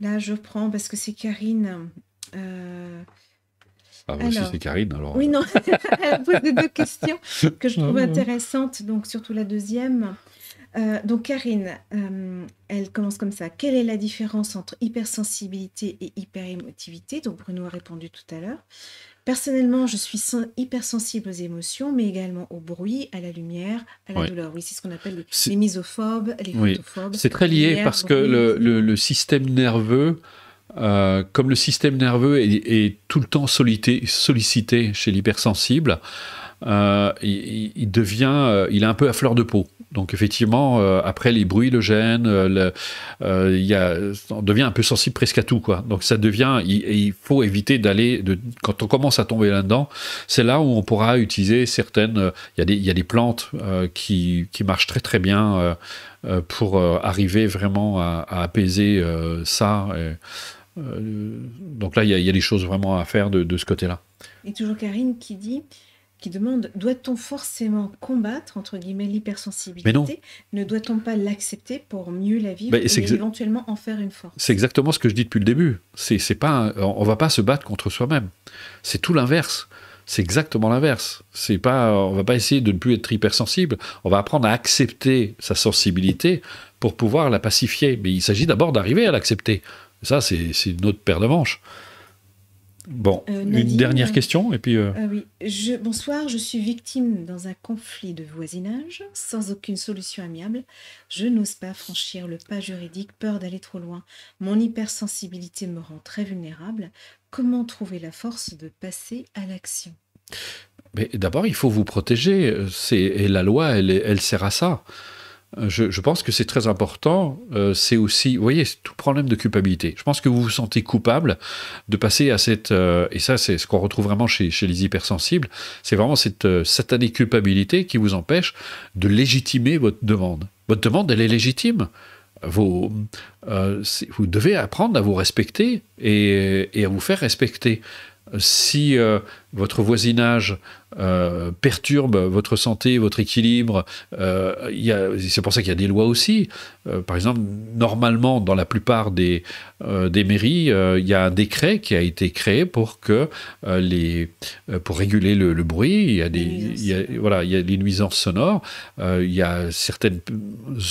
Là, je prends parce que c'est Karine. Euh, ah, oui, c'est Karine, alors. Oui, euh. non, <laughs> elle pose deux questions que je <laughs> trouve ah, intéressantes, donc surtout la deuxième. Euh, donc, Karine, elle commence comme ça. Quelle est la différence entre hypersensibilité et hyperémotivité Donc, Bruno a répondu tout à l'heure. Personnellement, je suis hypersensible aux émotions, mais également au bruit, à la lumière, à la douleur. c'est ce qu'on appelle le, les misophobes, les oui. C'est très lié parce que le, système nerveux, euh, comme le système nerveux est, tout le temps sollicité, chez l'hypersensible, euh, il, il, devient, euh, il est un peu à fleur de peau. Donc effectivement, euh, après les bruits le gênent, euh, euh, y a, on devient un peu sensible presque à tout. Quoi. Donc ça devient, il, faut éviter d'aller, quand on commence à tomber là-dedans, c'est là où on pourra utiliser certaines, il y, a des plantes qui, qui, marchent très très bien pour arriver vraiment à, apaiser ça. donc là, il y, a des choses vraiment à faire de ce côté-là. Et toujours Karine qui dit qui demande doit-on forcément combattre entre guillemets l'hypersensibilité Ne doit-on pas l'accepter pour mieux la vivre bah, et éventuellement en faire une force C'est exactement ce que je dis depuis le début. C'est pas on va pas se battre contre soi-même. C'est tout l'inverse. C'est exactement l'inverse. C'est pas on va pas essayer de ne plus être hypersensible. On va apprendre à accepter sa sensibilité pour pouvoir la pacifier. Mais il s'agit d'abord d'arriver à l'accepter. Ça c'est une autre paire de manches. Bon, euh, une dernière question et puis. Euh, euh, bonsoir, je suis victime dans un conflit de voisinage sans aucune solution amiable. Je n'ose pas franchir le pas juridique, peur d'aller trop loin. Mon hypersensibilité me rend très vulnérable. Comment trouver la force de passer à l'action d'abord, il faut vous protéger. et la loi, elle sert à ça je, pense que c'est très important. Euh, c'est aussi, vous voyez, tout problème de culpabilité. Je pense que vous vous sentez coupable de passer à cette, euh, et ça c'est ce qu'on retrouve vraiment chez, chez les hypersensibles, c'est vraiment cette euh, satanée culpabilité qui vous empêche de légitimer votre demande. Votre demande, elle est légitime. Vous, vous devez apprendre à vous respecter et, à vous faire respecter si votre voisinage euh, perturbe votre santé, votre équilibre. Euh, c'est pour ça qu'il y a des lois aussi. Euh, par exemple, normalement, dans la plupart des, des mairies, il y a un décret qui a été créé pour, que, les, pour réguler le, bruit. Il y a des, voilà, il y a les nuisances sonores. il y a certaines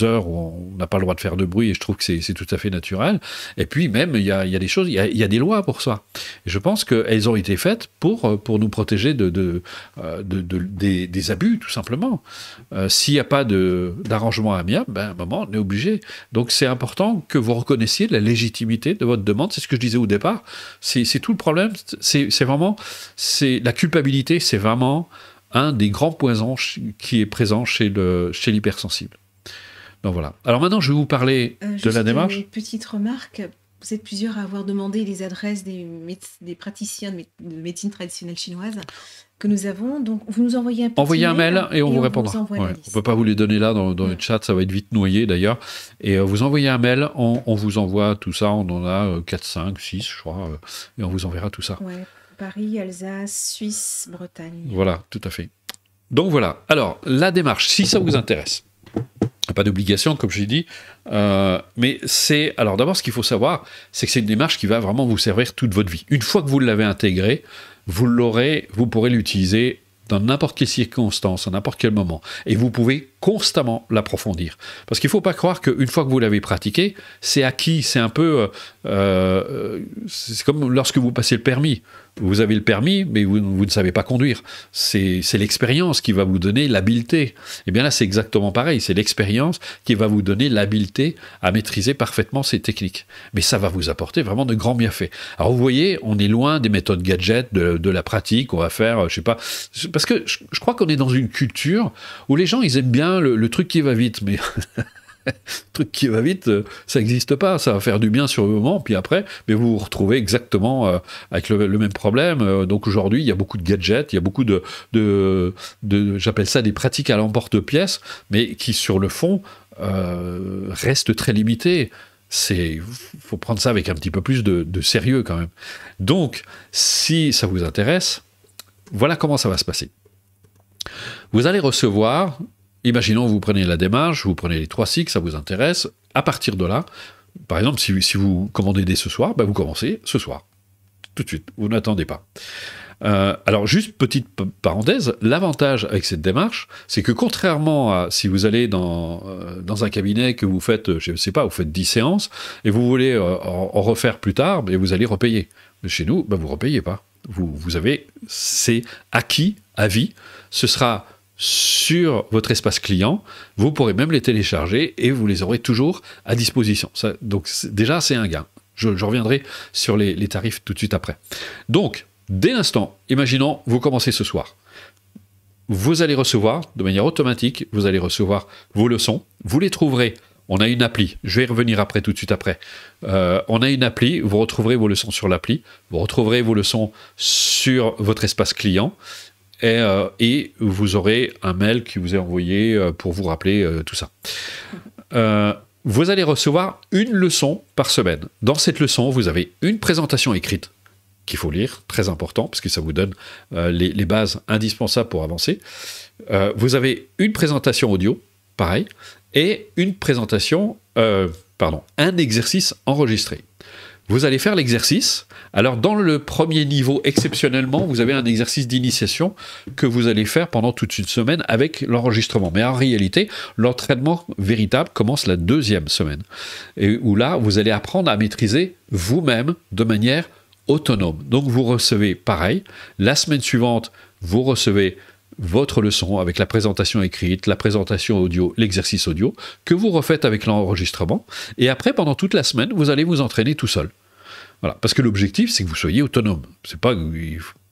heures où on n'a pas le droit de faire de bruit et je trouve que c'est tout à fait naturel. Et puis même, il y a, des choses, il y a, des lois pour ça. Et je pense qu'elles ont été faites pour, pour nous protéger de, de euh, de, des, abus, tout simplement. Euh, s'il n'y a pas d'arrangement amiable, ben, à un moment, on est obligé. Donc c'est important que vous reconnaissiez la légitimité de votre demande. C'est ce que je disais au départ. C'est tout le problème. C'est vraiment la culpabilité, c'est vraiment un des grands poisons qui est présent chez l'hypersensible. Chez Donc voilà. Alors maintenant, je vais vous parler euh, de la démarche. petite remarque vous êtes plusieurs à avoir demandé les adresses des, praticiens de, médecine traditionnelle chinoise que nous avons. Donc, vous nous envoyez un, petit envoyez un mail, et on vous répondra. On ne peut pas vous les donner là dans, le chat, ça va être vite noyé d'ailleurs. Et euh, vous envoyez un mail, on, vous envoie tout ça. On en a 4, 5, 6, je crois, euh, et on vous enverra tout ça. Paris, Alsace, Suisse, Bretagne. Voilà, tout à fait. Donc voilà. Alors, la démarche, si ça vous intéresse, pas d'obligation, comme je l'ai dit. Euh, mais c'est. Alors d'abord, ce qu'il faut savoir, c'est que c'est une démarche qui va vraiment vous servir toute votre vie. Une fois que vous l'avez intégrée, vous l'aurez, vous pourrez l'utiliser dans n'importe quelle circonstance, à n'importe quel moment. Et vous pouvez constamment l'approfondir. Parce qu'il ne faut pas croire qu'une fois que vous l'avez pratiqué, c'est acquis, c'est un peu... Euh, euh, c'est comme lorsque vous passez le permis. Vous avez le permis, mais vous, ne savez pas conduire. C'est l'expérience qui va vous donner l'habileté. Et eh bien là, c'est exactement pareil. C'est l'expérience qui va vous donner l'habileté à maîtriser parfaitement ces techniques. Mais ça va vous apporter vraiment de grands bienfaits. Alors vous voyez, on est loin des méthodes gadgets, de, la pratique, on va faire, euh, je sais pas... Parce que je crois qu'on est dans une culture où les gens, ils aiment bien le, truc qui va vite, mais <laughs> truc qui va vite, euh, ça n'existe pas. Ça va faire du bien sur le moment, puis après, mais vous vous retrouvez exactement euh, avec le, même problème. Euh, donc aujourd'hui, il y a beaucoup de gadgets, il y a beaucoup de, j'appelle ça des pratiques à l'emporte-pièce, mais qui sur le fond restent très limitées. C'est, faut prendre ça avec un petit peu plus de sérieux quand même. Donc, si ça vous intéresse, voilà comment ça va se passer. Vous allez recevoir Imaginons, vous prenez la démarche, vous prenez les trois cycles, ça vous intéresse. À partir de là, par exemple, si, vous commandez dès ce soir, ben, vous commencez ce soir. Tout de suite. Vous n'attendez pas. Euh, alors juste petite parenthèse, l'avantage avec cette démarche, c'est que contrairement à si vous allez dans, euh, un cabinet que vous faites, je ne sais pas, vous faites 10 séances et vous voulez euh, en, refaire plus tard, mais ben, vous allez repayer. chez nous, ben, vous ne repayez pas. Vous, vous avez, c'est acquis à vie. Ce sera sur votre espace client. Vous pourrez même les télécharger et vous les aurez toujours à disposition. donc déjà, c'est un gain. Je, reviendrai sur les, tarifs tout de suite après. Donc, dès l'instant, imaginons, vous commencez ce soir. Vous allez recevoir, de manière automatique, vous allez recevoir vos leçons. Vous les trouverez. On a une appli, je vais y revenir après, tout de suite après. Euh, on a une appli, vous retrouverez vos leçons sur l'appli, vous retrouverez vos leçons sur votre espace client euh, et, vous aurez un mail qui vous est envoyé euh, pour vous rappeler euh, tout ça. vous allez recevoir une leçon par semaine. Dans cette leçon, vous avez une présentation écrite qu'il faut lire, très important, parce que ça vous donne les, les, bases indispensables pour avancer. vous avez une présentation audio, pareil, et une présentation, pardon, un exercice enregistré. Vous allez faire l'exercice. Alors dans le premier niveau, exceptionnellement, vous avez un exercice d'initiation que vous allez faire pendant toute une semaine avec l'enregistrement. Mais en réalité, l'entraînement véritable commence la deuxième semaine, et où là, vous allez apprendre à maîtriser vous-même de manière autonome. Donc vous recevez pareil. La semaine suivante, vous recevez votre leçon avec la présentation écrite, la présentation audio, l'exercice audio, que vous refaites avec l'enregistrement. Et après, pendant toute la semaine, vous allez vous entraîner tout seul. Voilà. Parce que l'objectif, c'est que vous soyez autonome. C'est pas,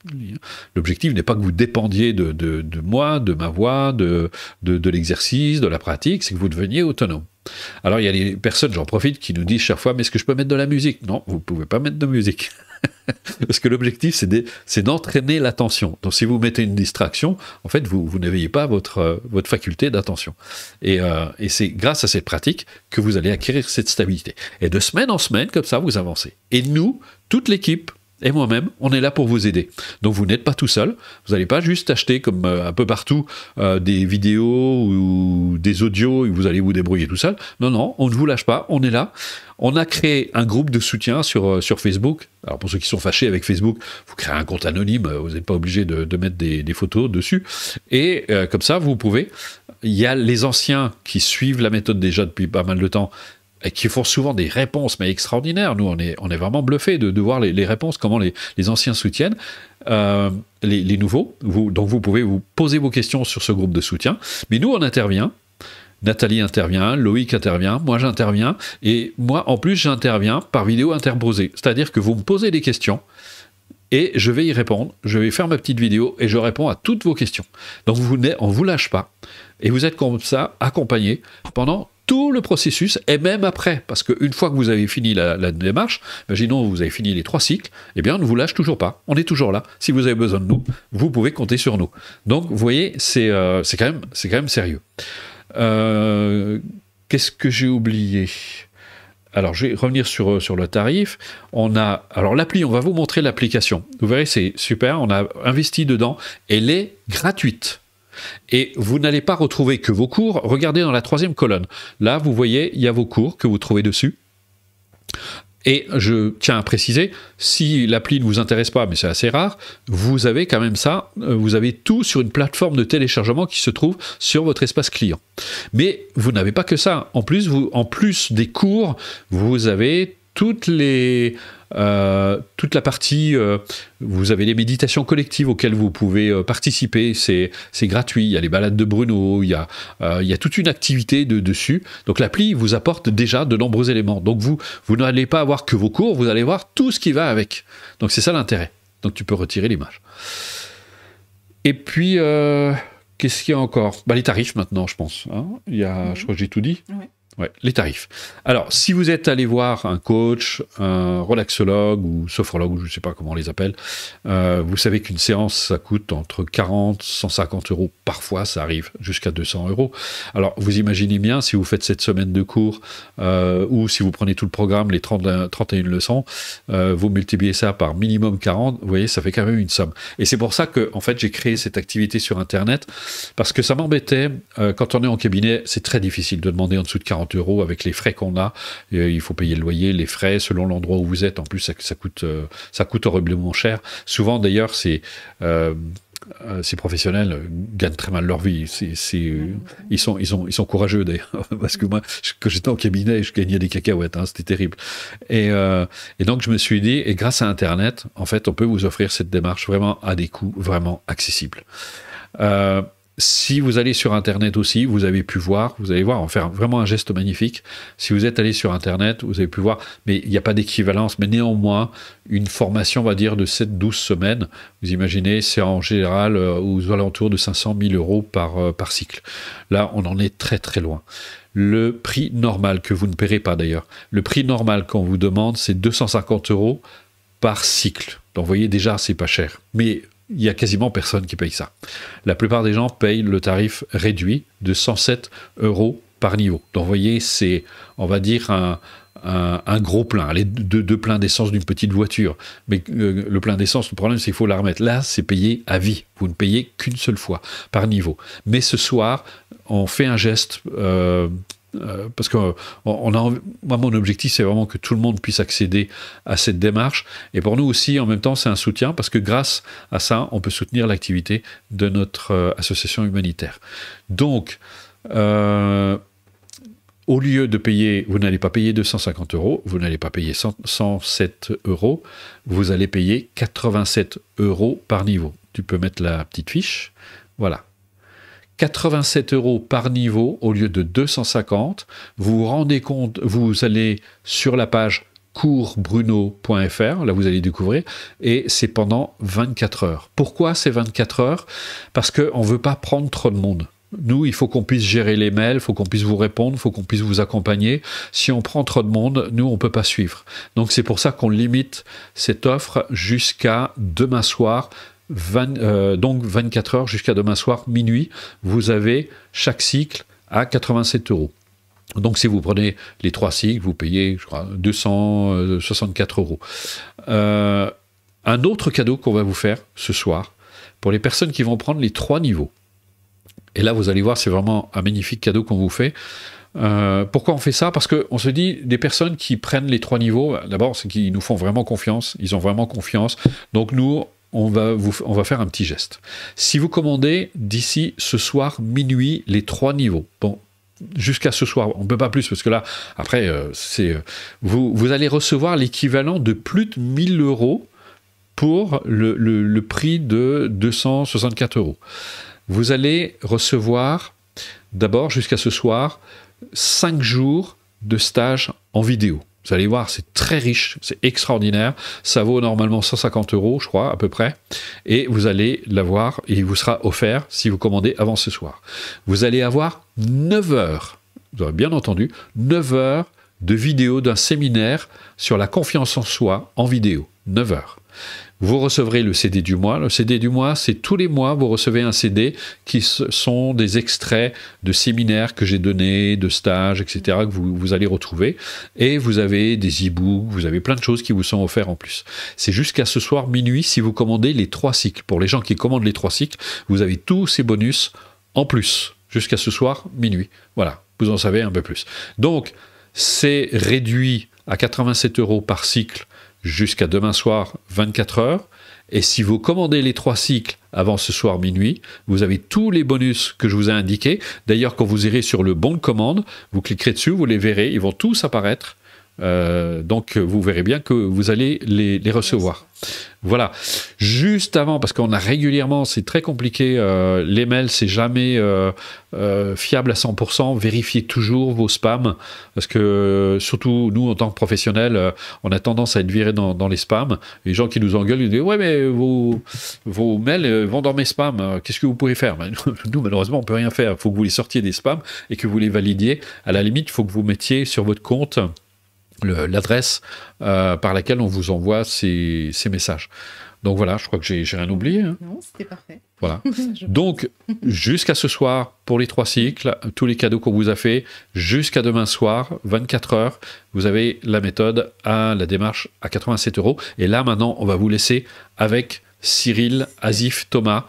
Hein. L'objectif n'est pas que vous dépendiez de, moi, de ma voix, de, de, l'exercice, de la pratique, c'est que vous deveniez autonome. Alors il y a des personnes, j'en profite, qui nous disent chaque fois, mais est-ce que je peux mettre de la musique Non, vous ne pouvez pas mettre de musique. <laughs> Parce que l'objectif, c'est d'entraîner l'attention. Donc si vous mettez une distraction, en fait, vous, vous n'éveillez pas votre, votre faculté d'attention. Et, euh, et c'est grâce à cette pratique que vous allez acquérir cette stabilité. Et de semaine en semaine, comme ça, vous avancez. Et nous, toute l'équipe, et moi-même, on est là pour vous aider. Donc vous n'êtes pas tout seul, vous n'allez pas juste acheter comme euh, un peu partout euh, des vidéos ou des audios et vous allez vous débrouiller tout seul. Non, non, on ne vous lâche pas, on est là. On a créé un groupe de soutien sur, euh, sur Facebook. Alors pour ceux qui sont fâchés avec Facebook, vous créez un compte anonyme, vous n'êtes pas obligé de, mettre des, des, photos dessus. Et comme ça, vous pouvez. Il y a les anciens qui suivent la méthode déjà depuis pas mal de temps et qui font souvent des réponses mais extraordinaires. Nous, on est, on est vraiment bluffé de, de voir les, réponses, comment les, anciens soutiennent. Euh, les, nouveaux, vous, donc vous pouvez vous poser vos questions sur ce groupe de soutien. Mais nous, on intervient. Nathalie intervient, Loïc intervient, moi j'interviens, et moi en plus j'interviens par vidéo interposée. C'est-à-dire que vous me posez des questions, et je vais y répondre. Je vais faire ma petite vidéo et je réponds à toutes vos questions. Donc vous, on ne vous lâche pas. Et vous êtes comme ça accompagné pendant tout le processus et même après. Parce qu'une fois que vous avez fini la, démarche, imaginons vous avez fini les trois cycles, eh bien on ne vous lâche toujours pas. On est toujours là. Si vous avez besoin de nous, vous pouvez compter sur nous. Donc vous voyez, c'est euh, quand, quand, même sérieux. Euh, qu'est-ce que j'ai oublié alors, je vais revenir sur, euh, sur le tarif. On a, alors l'appli, on va vous montrer l'application. Vous verrez, c'est super. On a investi dedans. Elle est gratuite. Et vous n'allez pas retrouver que vos cours. Regardez dans la troisième colonne. Là, vous voyez, il y a vos cours que vous trouvez dessus. Et je tiens à préciser, si l'appli ne vous intéresse pas, mais c'est assez rare, vous avez quand même ça, euh, vous avez tout sur une plateforme de téléchargement qui se trouve sur votre espace client. Mais vous n'avez pas que ça. En plus, vous, en plus des cours, vous avez toutes les euh, toute la partie, euh, vous avez les méditations collectives auxquelles vous pouvez euh, participer, c'est gratuit, il y a les balades de Bruno, il y a, il y a toute une activité de, dessus. Donc l'appli vous apporte déjà de nombreux éléments. Donc vous, vous n'allez pas avoir que vos cours, vous allez voir tout ce qui va avec. Donc c'est ça l'intérêt. Donc tu peux retirer l'image. Et puis, qu'est-ce qu'il y a encore bah, Les tarifs maintenant, je pense. Hein. il y a, Je crois que j'ai tout dit. Oui. Ouais, les tarifs. Alors, si vous êtes allé voir un coach, un relaxologue ou sophrologue, je ne sais pas comment on les appelle, euh, vous savez qu'une séance, ça coûte entre 40, 150 euros. Parfois, ça arrive jusqu'à 200 euros. Alors, vous imaginez bien, si vous faites cette semaine de cours, euh, ou si vous prenez tout le programme, les 30, 31 leçons, euh, vous multipliez ça par minimum 40, vous voyez, ça fait quand même une somme. Et c'est pour ça que, en fait, j'ai créé cette activité sur Internet, parce que ça m'embêtait, quand on est en cabinet, c'est très difficile de demander en dessous de 40 euros avec les frais qu'on a. Euh, il faut payer le loyer, les frais, selon l'endroit où vous êtes. En plus, ça, coûte, euh, ça coûte horriblement cher. Souvent, d'ailleurs, c'est euh, ces professionnels gagnent très mal leur vie. Mmh. ils, sont, ils, ont, ils sont courageux d'ailleurs, <laughs> parce que moi, quand j'étais en cabinet, je gagnais des cacahuètes, hein, c'était terrible. Et, donc je me suis dit, et grâce à Internet, en fait, on peut vous offrir cette démarche vraiment à des coûts vraiment accessibles. Euh, si vous allez sur Internet aussi, vous avez pu voir, vous allez voir, on fait vraiment un geste magnifique. Si vous êtes allé sur Internet, vous avez pu voir, mais il n'y a pas d'équivalence. Mais néanmoins, une formation, on va dire, de 7-12 semaines, vous imaginez, c'est en général euh, aux alentours de 500 000 euros par, euh, par cycle. Là, on en est très très loin. Le prix normal, que vous ne paierez pas d'ailleurs, le prix normal qu'on vous demande, c'est 250 euros par cycle. Donc vous voyez déjà, c'est pas cher. Mais il y a quasiment personne qui paye ça. La plupart des gens payent le tarif réduit de 107 euros par niveau. Donc vous voyez, c'est, on va dire, un, gros plein, les deux, pleins d'essence d'une petite voiture. Mais euh, le plein d'essence, le problème, c'est qu'il faut la remettre. Là, c'est payé à vie. Vous ne payez qu'une seule fois par niveau. Mais ce soir, on fait un geste euh, euh, parce que euh, mon objectif, c'est vraiment que tout le monde puisse accéder à cette démarche. Et pour nous aussi, en même temps, c'est un soutien parce que grâce à ça, on peut soutenir l'activité de notre euh, association humanitaire. Donc, au lieu de payer, vous n'allez pas payer 250 euros, vous n'allez pas payer 107 euros, vous allez payer 87 euros par niveau. Tu peux mettre la petite fiche. Voilà. 87 euros par niveau au lieu de 250. Vous vous rendez compte, vous allez sur la page coursbruno.fr, là vous allez découvrir, et c'est pendant 24 heures. Pourquoi c'est 24 heures Parce qu'on ne veut pas prendre trop de monde. Nous, il faut qu'on puisse gérer les mails, il faut qu'on puisse vous répondre, il faut qu'on puisse vous accompagner. Si on prend trop de monde, nous, on ne peut pas suivre. Donc c'est pour ça qu'on limite cette offre jusqu'à demain soir, euh, donc 24 heures jusqu'à demain soir, minuit, vous avez chaque cycle à 87 euros. Donc si vous prenez les trois cycles, vous payez, je crois, 264 euh, euros. Euh, un autre cadeau qu'on va vous faire ce soir, pour les personnes qui vont prendre les trois niveaux. Et là, vous allez voir, c'est vraiment un magnifique cadeau qu'on vous fait. pourquoi on fait ça Parce qu'on se dit, des personnes qui prennent les trois niveaux, d'abord, c'est qu'ils nous font vraiment confiance, ils ont vraiment confiance. Donc nous, on va, on va faire un petit geste. Si vous commandez d'ici ce soir minuit les trois niveaux, bon, jusqu'à ce soir, on ne peut pas plus parce que là, après, euh, c'est euh, vous, vous, allez recevoir l'équivalent de plus de 1000 euros pour le, le prix de 264 euros. Vous allez recevoir d'abord jusqu'à ce soir 5 jours de stage en vidéo. Vous allez voir, c'est très riche, c'est extraordinaire. Ça vaut normalement 150 euros, je crois, à peu près. Et vous allez l'avoir, il vous sera offert si vous commandez avant ce soir. Vous allez avoir 9 heures, vous aurez bien entendu, 9 heures de vidéo d'un séminaire sur la confiance en soi en vidéo. 9 heures vous recevrez le CD du mois. Le CD du mois, c'est tous les mois, vous recevez un CD qui sont des extraits de séminaires que j'ai donnés, de stages, etc., que vous, allez retrouver. Et vous avez des e-books, vous avez plein de choses qui vous sont offertes en plus. C'est jusqu'à ce soir minuit si vous commandez les trois cycles. Pour les gens qui commandent les trois cycles, vous avez tous ces bonus en plus, jusqu'à ce soir minuit. Voilà, vous en savez un peu plus. Donc, c'est réduit à 87 euros par cycle jusqu'à demain soir 24 heures. Et si vous commandez les trois cycles avant ce soir minuit, vous avez tous les bonus que je vous ai indiqués. D'ailleurs, quand vous irez sur le bon de commande, vous cliquerez dessus, vous les verrez, ils vont tous apparaître. Euh, donc vous verrez bien que vous allez les, recevoir. Voilà. Juste avant, parce qu'on a régulièrement, c'est très compliqué, euh, les mails, c'est jamais euh, fiable à 100%. Vérifiez toujours vos spams, parce que surtout nous, en tant que professionnels, on a tendance à être virés dans, les spams. Les gens qui nous engueulent, ils disent Ouais, mais vos, mails vont dans mes spams, qu'est-ce que vous pouvez faire ben, <laughs> Nous, malheureusement, on peut rien faire. Il faut que vous les sortiez des spams et que vous les validiez. À la limite, il faut que vous mettiez sur votre compte l'adresse euh, par laquelle on vous envoie ces, messages. Donc voilà, je crois que j'ai rien oublié. Hein. Non, c'était parfait. Voilà. <laughs> Donc, jusqu'à ce soir, pour les trois cycles, tous les cadeaux qu'on vous a fait, jusqu'à demain soir, 24 heures, vous avez la méthode à la démarche à 87 euros. Et là, maintenant, on va vous laisser avec Cyril Azif Thomas,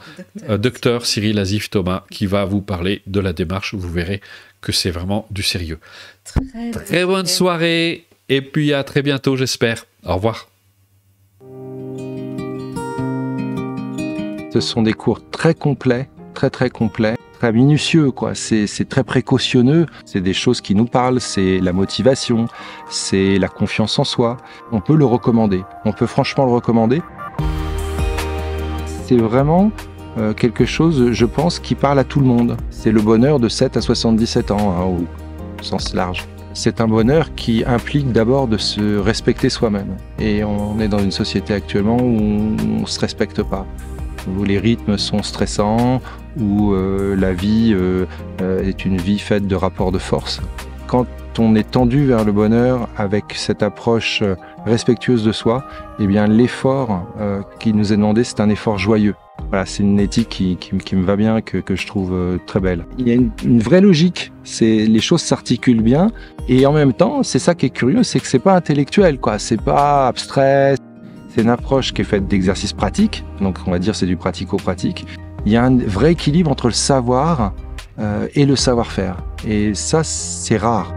euh, docteur. Cyril Azif Thomas, qui va vous parler de la démarche. Vous verrez que c'est vraiment du sérieux. très bonne soirée et puis à très bientôt, j'espère. Au revoir. Ce sont des cours très complets, très très complets, très minutieux, quoi. C'est très précautionneux. C'est des choses qui nous parlent. C'est la motivation, c'est la confiance en soi. On peut le recommander. On peut franchement le recommander. C'est vraiment euh, quelque chose, je pense, qui parle à tout le monde. C'est le bonheur de 7 à 77 ans, hein, au sens large c'est un bonheur qui implique d'abord de se respecter soi-même. Et on est dans une société actuellement où on ne se respecte pas, où les rythmes sont stressants, où euh, la vie euh, euh, est une vie faite de rapports de force. Quand on est tendu vers le bonheur avec cette approche respectueuse de soi, eh bien l'effort qui nous est demandé, c'est un effort joyeux c'est une éthique qui, me va bien, que, je trouve euh, très belle. Il y a une, vraie logique, c'est les choses s'articulent bien, et en même temps, c'est ça qui est curieux, c'est que c'est pas intellectuel, quoi, c'est pas abstrait, c'est une approche qui est faite d'exercices pratiques, donc on va dire c'est du pratico-pratique. Il y a un vrai équilibre entre le savoir euh, et le savoir-faire, et ça, c'est rare.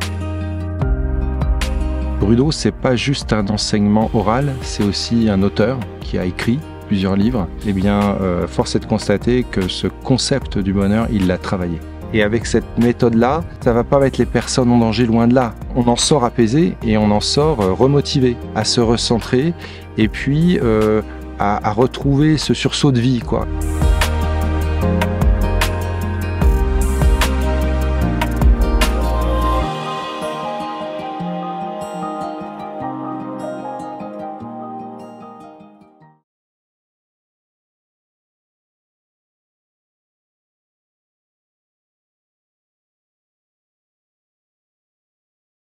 Bruno, c'est pas juste un enseignement oral, c'est aussi un auteur qui a écrit, plusieurs livres, eh bien, euh, force est de constater que ce concept du bonheur, il l'a travaillé. Et avec cette méthode-là, ça va pas mettre les personnes en danger loin de là. On en sort apaisé et on en sort euh, remotivé à se recentrer et puis euh, à, à, retrouver ce sursaut de vie, quoi.